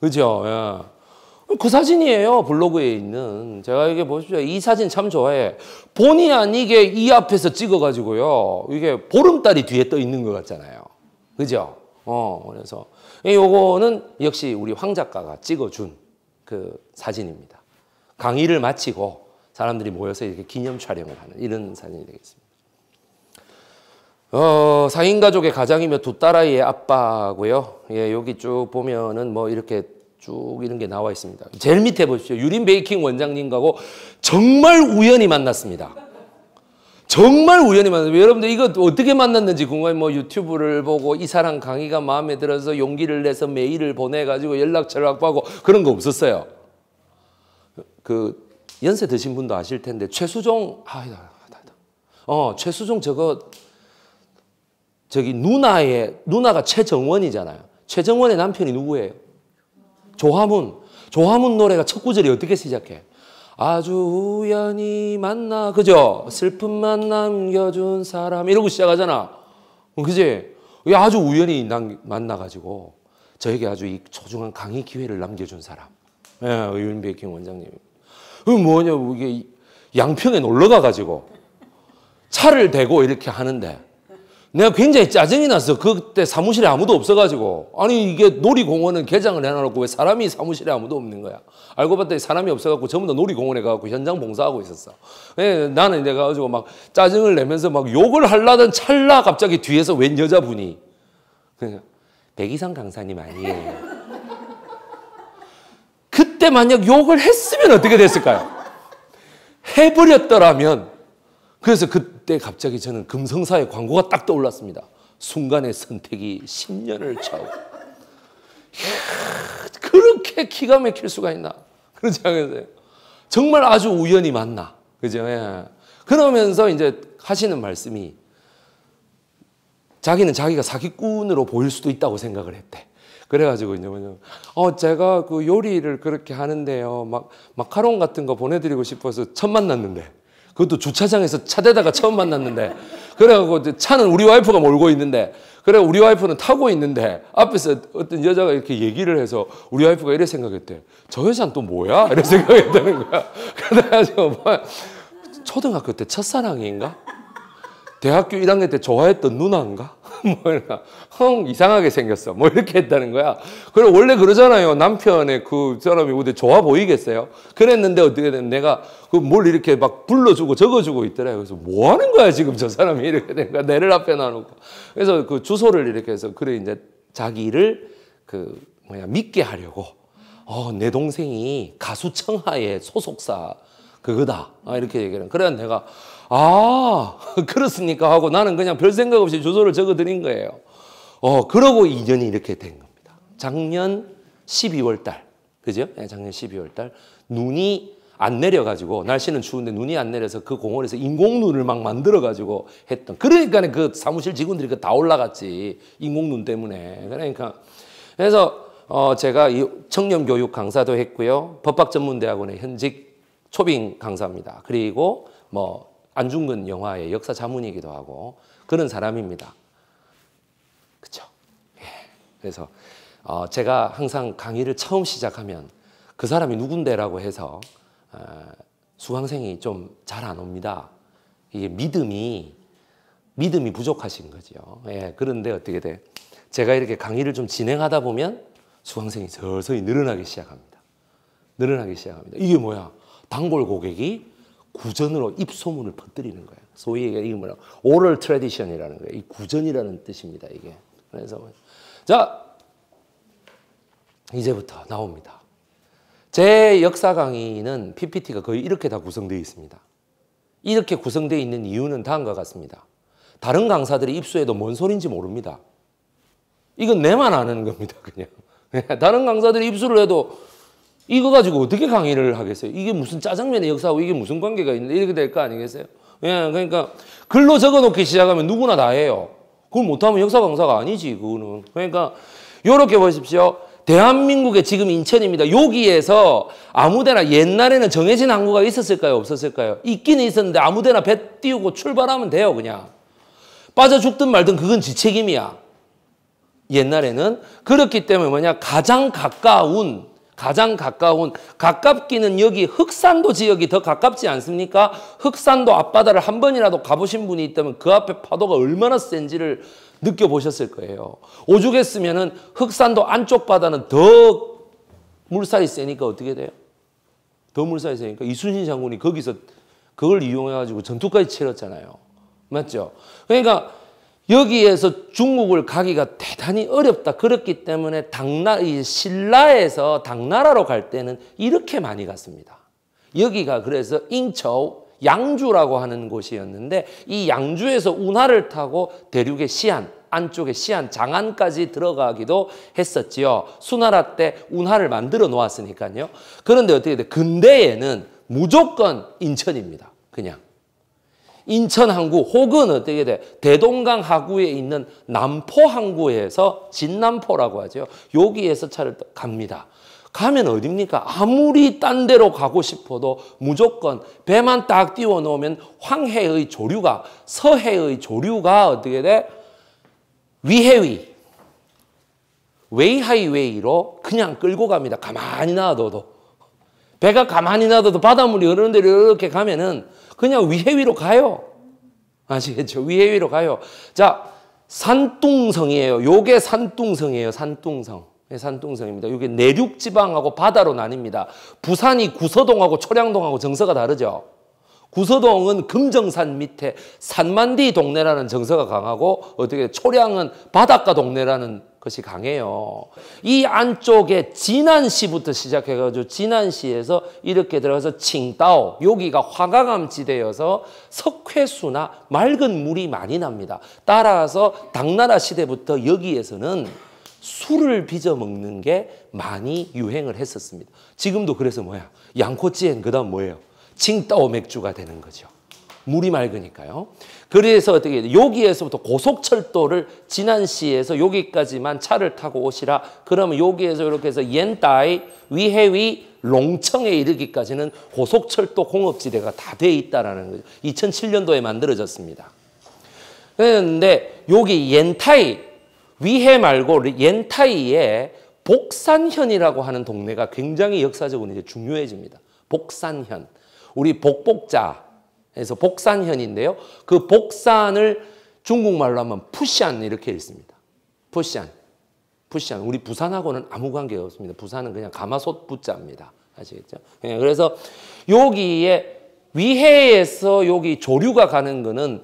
그죠? 예. 그 사진이에요 블로그에 있는 제가 이게 보십시오 이 사진 참 좋아해 본의 아니게 이 앞에서 찍어가지고요 이게 보름달이 뒤에 떠 있는 것 같잖아요 그죠? 어 그래서 예, 요거는 역시 우리 황 작가가 찍어준 그 사진입니다. 강의를 마치고 사람들이 모여서 이렇게 기념 촬영을 하는 이런 사진이 되겠습니다. 어, 4인 가족의 가장이며 두 딸아이의 아빠고요. 예, 여기 쭉 보면은 뭐 이렇게 쭉 이런 게 나와 있습니다. 제일 밑에 보십시오. 유린 베이킹 원장님하고 정말 우연히 만났습니다. 정말 우연히 만났어요. 여러분들 이거 어떻게 만났는지 궁금해. 뭐 유튜브를 보고 이 사람 강의가 마음에 들어서 용기를 내서 메일을 보내가지고 연락처를 확보하고 그런 거 없었어요. 그 연세 드신 분도 아실 텐데 최수종 아어 최수종 저거 저기 누나의 누나가 최정원이잖아요. 최정원의 남편이 누구예요? 조화문. 조화문 노래가 첫 구절이 어떻게 시작해? 아주 우연히 만나 그죠? 슬픔만 남겨준 사람 이러고 시작하잖아. 어, 그지? 아주 우연히 남, 만나가지고 저에게 아주 이 소중한 강의 기회를 남겨준 사람. 예, 윤백경 원장님. 그 뭐냐고 이게 양평에 놀러 가가지고 차를 대고 이렇게 하는데 내가 굉장히 짜증이 났어. 그때 사무실에 아무도 없어가지고. 아니, 이게 놀이공원은 개장을 해놔놓고 왜 사람이 사무실에 아무도 없는 거야. 알고 봤더니 사람이 없어갖고 전부 다 놀이공원에 가갖고 현장 봉사하고 있었어. 예, 나는 내가 가지고 막 짜증을 내면서 막 욕을 하려던 찰나 갑자기 뒤에서 웬 여자분이. 예, 백이상 강사님 아니에요. 그때 만약 욕을 했으면 어떻게 됐을까요? 해버렸더라면 그래서 그때 갑자기 저는 금성사의 광고가 딱 떠올랐습니다. 순간의 선택이 10년을 좌우. 그렇게 기가 막힐 수가 있나? 그렇지 않으세요? 정말 아주 우연히 만나. 그죠? 예. 그러면서 이제 하시는 말씀이 자기는 자기가 사기꾼으로 보일 수도 있다고 생각을 했대. 그래가지고 이제 뭐냐면 어 제가 그 요리를 그렇게 하는데요 막 마카롱 같은 거 보내드리고 싶어서 첫 만났는데 그것도 주차장에서 차대다가 처음 만났는데 그래갖고 차는 우리 와이프가 몰고 있는데 그래 우리 와이프는 타고 있는데 앞에서 어떤 여자가 이렇게 얘기를 해서 우리 와이프가 이래 생각했대 저 여자는 또 뭐야 이래 생각했다는 거야 그래가지고 뭐 초등학교 때 첫사랑인가 대학교 1학년 때 좋아했던 누나인가 뭐야, 헝 이상하게 생겼어. 뭐 이렇게 했다는 거야. 그래 원래 그러잖아요. 남편의 그 사람이 어디 좋아 보이겠어요? 그랬는데 어떻게 되면 내가 그 뭘 이렇게 막 불러주고 적어주고 있더래. 그래서 뭐 하는 거야 지금 저 사람이 이렇게 된 거야. 내를 앞에 놔놓고. 그래서 그 주소를 이렇게 해서 그래 이제 자기를 그 뭐야 믿게 하려고. 어, 내 동생이 가수 청하의 소속사 그거다. 아, 이렇게 얘기를. 그래 내가 아, 그렇습니까? 하고 나는 그냥 별 생각 없이 주소를 적어 드린 거예요. 어, 그러고 2년이 이렇게 된 겁니다. 작년 12월 달. 그죠? 네, 작년 12월 달. 눈이 안 내려가지고, 날씨는 추운데 눈이 안 내려서 그 공원에서 인공눈을 막 만들어가지고 했던. 그러니까 그 사무실 직원들이 다 올라갔지. 인공눈 때문에. 그러니까. 그래서, 어, 제가 청렴교육 강사도 했고요. 법학전문대학원의 현직 초빙 강사입니다. 그리고 뭐 안중근 영화의 역사 자문이기도 하고 그런 사람입니다. 그렇죠? 예. 그래서 어 제가 항상 강의를 처음 시작하면 그 사람이 누군데라고 해서 어 수강생이 좀 잘 안 옵니다. 이게 믿음이 믿음이 부족하신 거죠. 예. 그런데 어떻게 돼? 제가 이렇게 강의를 좀 진행하다 보면 수강생이 서서히 늘어나기 시작합니다. 늘어나기 시작합니다. 이게 뭐야? 단골 고객이 구전으로 입소문을 퍼뜨리는 거예요. 소위 이게 뭐라 오럴 트레디션이라는 거예요. 이 구전이라는 뜻입니다. 이게 그래서 자 이제부터 나옵니다. 제 역사 강의는 PPT가 거의 이렇게 다 구성되어 있습니다. 이렇게 구성되어 있는 이유는 다음과 같습니다. 다른 강사들이 입수해도 뭔 소린지 모릅니다. 이건 내만 아는 겁니다. 그냥 다른 강사들이 입수를 해도 이거 가지고 어떻게 강의를 하겠어요? 이게 무슨 짜장면의 역사하고 이게 무슨 관계가 있는데 이렇게 될 거 아니겠어요? 예, 그러니까 글로 적어놓기 시작하면 누구나 다 해요. 그걸 못하면 역사 강사가 아니지 그거는. 그러니까 요렇게 보십시오. 대한민국의 지금 인천입니다. 여기에서 아무데나 옛날에는 정해진 항구가 있었을까요? 없었을까요? 있기 있었는데 아무데나 배 띄우고 출발하면 돼요 그냥. 빠져 죽든 말든 그건 지책임이야. 옛날에는 그렇기 때문에 뭐냐 가장 가까운 가장 가까운 가깝기는 여기 흑산도 지역이 더 가깝지 않습니까? 흑산도 앞바다를 한 번이라도 가보신 분이 있다면 그 앞에 파도가 얼마나 센지를 느껴보셨을 거예요. 오죽했으면 은 흑산도 안쪽 바다는 더 물살이 세니까 어떻게 돼요? 더 물살이 세니까 이순신 장군이 거기서 그걸 이용해가지고 전투까지 치렀잖아요. 맞죠? 그러니까 여기에서 중국을 가기가 대단히 어렵다. 그렇기 때문에 당나, 이 신라에서 당나라로 갈 때는 이렇게 많이 갔습니다. 여기가 그래서 인우 양주라고 하는 곳이었는데 이 양주에서 운하를 타고 대륙의 시안, 안쪽의 시안, 장안까지 들어가기도 했었지요. 수나라 때 운하를 만들어 놓았으니까요. 그런데 어떻게 돼? 근대에는 무조건 인천입니다. 그냥. 인천 항구 혹은 어떻게 돼? 대동강 하구에 있는 남포 항구에서 진남포라고 하죠. 여기에서 차를 갑니다. 가면 어딥니까? 아무리 딴 데로 가고 싶어도 무조건 배만 딱 띄워 놓으면 황해의 조류가 서해의 조류가 어떻게 돼? 위해위 웨이하이웨이로 그냥 끌고 갑니다. 가만히 놔둬도 배가 가만히 놔둬도 바닷물이 흐르는 데로 이렇게 가면은 그냥 위해 위로 가요. 아시겠죠? 위해 위로 가요. 자, 산둥성이에요. 요게 산둥성이에요. 산둥성. 네, 산둥성입니다. 이게 내륙 지방하고 바다로 나뉩니다. 부산이 구서동하고 초량동하고 정서가 다르죠. 구서동은 금정산 밑에 산만디 동네라는 정서가 강하고 어떻게 초량은 바닷가 동네라는 것이 강해요. 이 안쪽에 진안시부터 시작해가지고 진안시에서 이렇게 들어가서 칭따오 여기가 화강암 지대여서 석회수나 맑은 물이 많이 납니다. 따라서 당나라 시대부터 여기에서는 술을 빚어 먹는 게 많이 유행을 했었습니다. 지금도 그래서 뭐야? 양코치엔 그다음 뭐예요? 칭따오 맥주가 되는 거죠. 물이 맑으니까요. 그래서 어떻게 여기에서부터 고속철도를 진안시에서 여기까지만 차를 타고 오시라. 그러면 여기에서 이렇게 해서 옌따이 위해위 롱청에 이르기까지는 고속철도 공업지대가 다 돼 있다라는 거죠. 2007년도에 만들어졌습니다. 그런데 여기 옌타이 위해 말고 옌타이에 복산현이라고 하는 동네가 굉장히 역사적으로 이제 중요해집니다. 복산현. 우리 복복자에서 복산현인데요. 그 복산을 중국말로 하면 푸시안 이렇게 읽습니다. 푸시안. 푸시안. 우리 부산하고는 아무 관계가 없습니다. 부산은 그냥 가마솥 부자입니다. 아시겠죠? 예, 그래서 여기에 위해에서 여기 조류가 가는 거는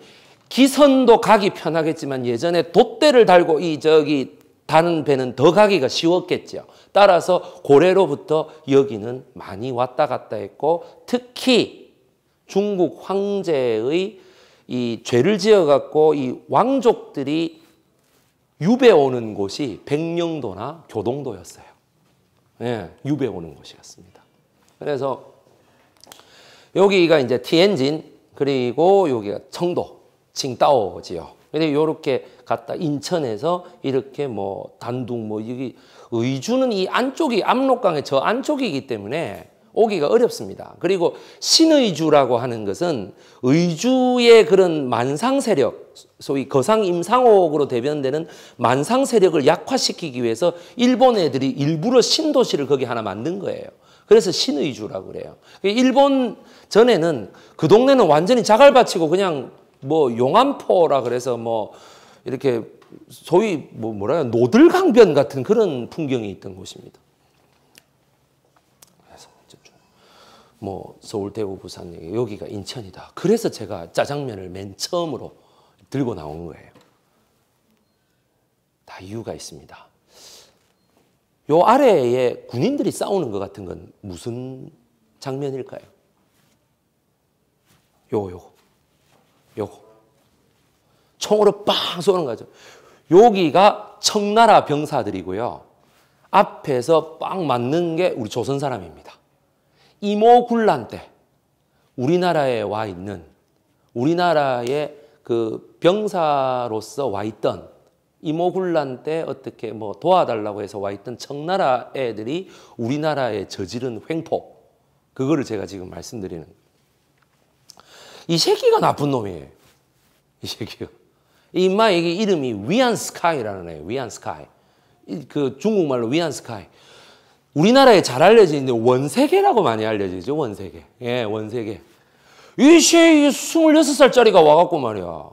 기선도 가기 편하겠지만 예전에 돛대를 달고 이 저기 다른 배는 더 가기가 쉬웠겠죠. 따라서 고래로부터 여기는 많이 왔다 갔다 했고 특히 중국 황제의 이 죄를 지어갖고 이 왕족들이 유배 오는 곳이 백령도나 교동도였어요. 예, 유배 오는 곳이었습니다. 그래서 여기가 이제 티엔진 그리고 여기가 청도 칭따오 지역. 근데 이렇게 갔다 인천에서 이렇게 뭐 단둥 뭐 여기 의주는 이 안쪽이 압록강의 저 안쪽이기 때문에 오기가 어렵습니다. 그리고 신의주라고 하는 것은 의주의 그런 만상 세력, 소위 거상 임상옥으로 대변되는 만상 세력을 약화시키기 위해서 일본 애들이 일부러 신도시를 거기 하나 만든 거예요. 그래서 신의주라고 그래요. 일본 전에는 그 동네는 완전히 자갈바치고 그냥 뭐 용암포라 그래서 뭐 이렇게 소위 뭐 뭐라 해 노들강변 같은 그런 풍경이 있던 곳입니다. 뭐 서울, 대구, 부산 여기가 인천이다. 그래서 제가 짜장면을 맨 처음으로 들고 나온 거예요. 다 이유가 있습니다. 요 아래에 군인들이 싸우는 것 같은 건 무슨 장면일까요? 요요 요거 총으로 빵 쏘는 거죠. 여기가 청나라 병사들이고요. 앞에서 빵 맞는 게 우리 조선 사람입니다. 이모군란 때 우리나라에 와 있는 우리나라의 그 병사로서 와 있던 이모군란 때 어떻게 뭐 도와달라고 해서 와 있던 청나라 애들이 우리나라에 저지른 횡포 그거를 제가 지금 말씀드리는 이 새끼가 나쁜 놈이에요. 이 새끼가 이 인마에게 이름이 위안스카이라는 애예요. 위안스카이. 그 중국말로 위안스카이. 우리나라에 잘알려져있는데 원세계라고 많이 알려져있죠 원세계. 예, 원세계. 이시에 26살짜리가 와갖고 말이야.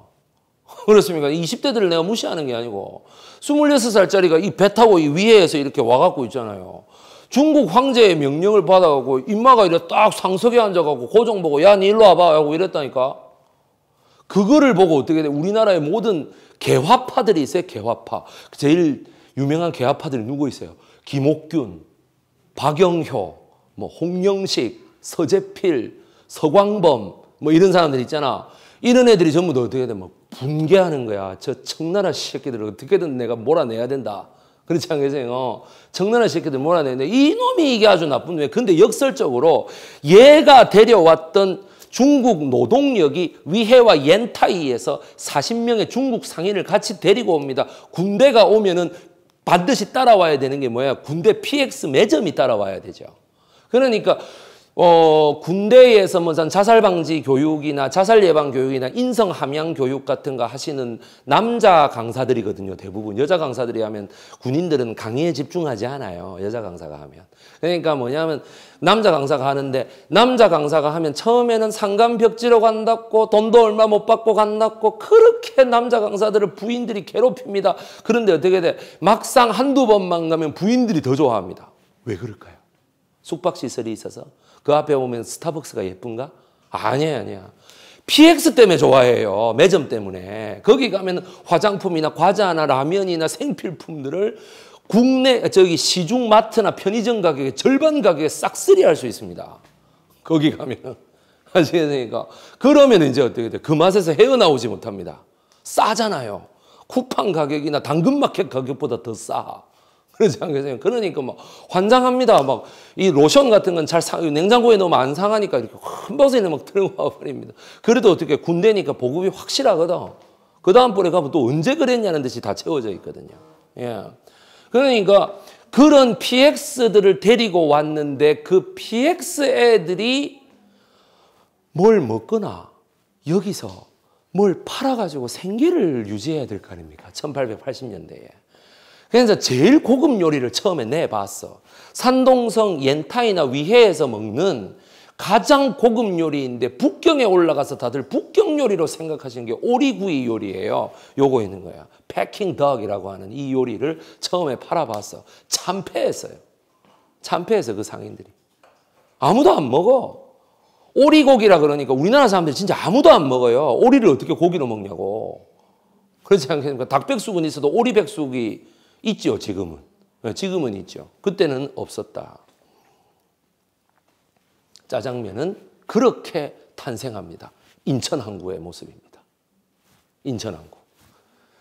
그렇습니까? 20대들을 내가 무시하는 게 아니고 26살짜리가 이 배 타고 이위에서 이렇게 와갖고 있잖아요. 중국 황제의 명령을 받아갖고 인마가 이래 딱 상석에 앉아갖고 고종 보고 야, 니 일로 와봐. 하고 이랬다니까. 그거를 보고 어떻게 돼? 우리나라의 모든 개화파들이 있어요. 개화파. 제일 유명한 개화파들이 누구 있어요? 김옥균, 박영효, 뭐 홍영식, 서재필, 서광범 뭐 이런 사람들 있잖아. 이런 애들이 전부 다 어떻게 돼? 뭐 분개하는 거야. 저 청나라 새끼들을 어떻게든 내가 몰아내야 된다. 그렇지 않겠어요? 어. 청나라 새끼들 몰아내는데 이놈이 이게 아주 나쁜 왜? 근데 역설적으로 얘가 데려왔던 중국 노동력이 위해와 옌타이에서 40명의 중국 상인을 같이 데리고 옵니다. 군대가 오면은 반드시 따라와야 되는 게 뭐야? 군대 PX 매점이 따라와야 되죠. 그러니까 어, 군대에서 뭐 자살 방지 교육이나 자살 예방 교육이나 인성 함양 교육 같은 거 하시는 남자 강사들이거든요. 대부분 여자 강사들이 하면 군인들은 강의에 집중하지 않아요. 여자 강사가 하면. 그러니까 뭐냐면 남자 강사가 하는데 남자 강사가 하면 처음에는 상감 벽지로 간다고 돈도 얼마 못 받고 간다고 그렇게 남자 강사들을 부인들이 괴롭힙니다. 그런데 어떻게 돼? 막상 한두 번만 가면 부인들이 더 좋아합니다. 왜 그럴까요? 숙박 시설이 있어서 그 앞에 보면 스타벅스가 예쁜가? 아니에 아니야. PX 때문에 좋아해요. 매점 때문에. 거기 가면 화장품이나 과자나 라면이나 생필품들을 국내, 저기 시중 마트나 편의점 가격의 절반 가격에 싹쓸이 할수 있습니다. 거기 가면. 아시겠습니까? 그러면 이제 어떻게 돼그 맛에서 헤어나오지 못합니다. 싸잖아요. 쿠팡 가격이나 당근마켓 가격보다 더 싸. 그러지 않겠어요? 그러니까 막 환장합니다. 막 이 로션 같은 건잘 냉장고에 너무 안 상하니까 이렇게 큰 버스에는 막 들고 와버립니다. 그래도 어떻게 군대니까 보급이 확실하거든. 그 다음번에 가면 또 언제 그랬냐는 듯이 다 채워져 있거든요. 예. 그러니까 그런 PX들을 데리고 왔는데 그 PX 애들이 뭘 먹거나 여기서 뭘 팔아가지고 생계를 유지해야 될 거 아닙니까? 1880년대에. 그래서 제일 고급 요리를 처음에 내봤어. 산동성 옌타이나 위해에서 먹는 가장 고급 요리인데 북경에 올라가서 다들 북경 요리로 생각하시는 게 오리구이 요리예요. 요거 있는 거야. 패킹 덕이라고 하는 이 요리를 처음에 팔아봤어. 참패했어요. 참패해서 그 상인들이. 아무도 안 먹어. 오리고기라 그러니까 우리나라 사람들이 진짜 아무도 안 먹어요. 오리를 어떻게 고기로 먹냐고. 그렇지 않겠습니까? 닭백숙은 있어도 오리백숙이 있죠, 지금은. 예, 지금은 있죠. 그때는 없었다. 짜장면은 그렇게 탄생합니다. 인천항구의 모습입니다. 인천항구.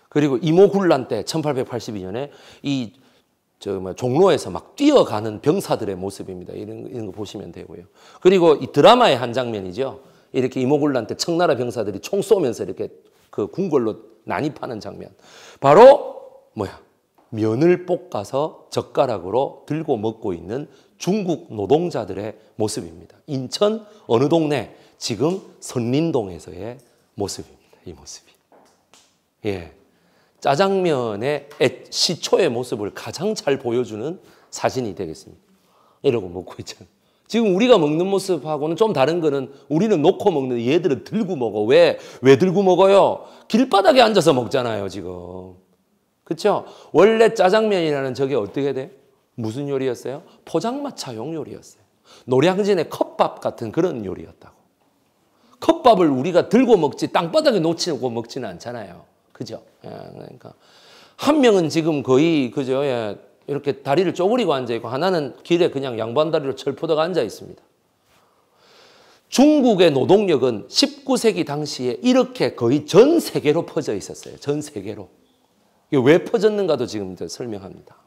그리고 이모군란 때 1882년에 이 저, 뭐 종로에서 막 뛰어가는 병사들의 모습입니다. 이런, 이런 거 보시면 되고요. 그리고 이 드라마의 한 장면이죠. 이렇게 이모군란 때 청나라 병사들이 총 쏘면서 이렇게 그 궁궐로 난입하는 장면. 바로, 뭐야, 면을 볶아서 젓가락으로 들고 먹고 있는 중국 노동자들의 모습입니다. 인천 어느 동네, 지금 선린동에서의 모습입니다. 이 모습이. 예. 짜장면의 시초의 모습을 가장 잘 보여주는 사진이 되겠습니다. 이러고 먹고 있잖아요. 지금 우리가 먹는 모습하고는 좀 다른 거는 우리는 놓고 먹는 얘들은 들고 먹어. 왜? 왜 들고 먹어요? 길바닥에 앉아서 먹잖아요, 지금. 그렇죠? 원래 짜장면이라는 저게 어떻게 돼? 무슨 요리였어요? 포장마차용 요리였어요. 노량진의 컵밥 같은 그런 요리였다고. 컵밥을 우리가 들고 먹지 땅바닥에 놓치고 먹지는 않잖아요. 그죠? 예, 그러니까 한 명은 지금 거의 그죠? 예, 이렇게 다리를 쪼그리고 앉아 있고 하나는 길에 그냥 양반 다리로 철포덕 앉아 있습니다. 중국의 노동력은 19세기 당시에 이렇게 거의 전 세계로 퍼져 있었어요. 전 세계로. 왜 퍼졌는가도 지금 설명합니다.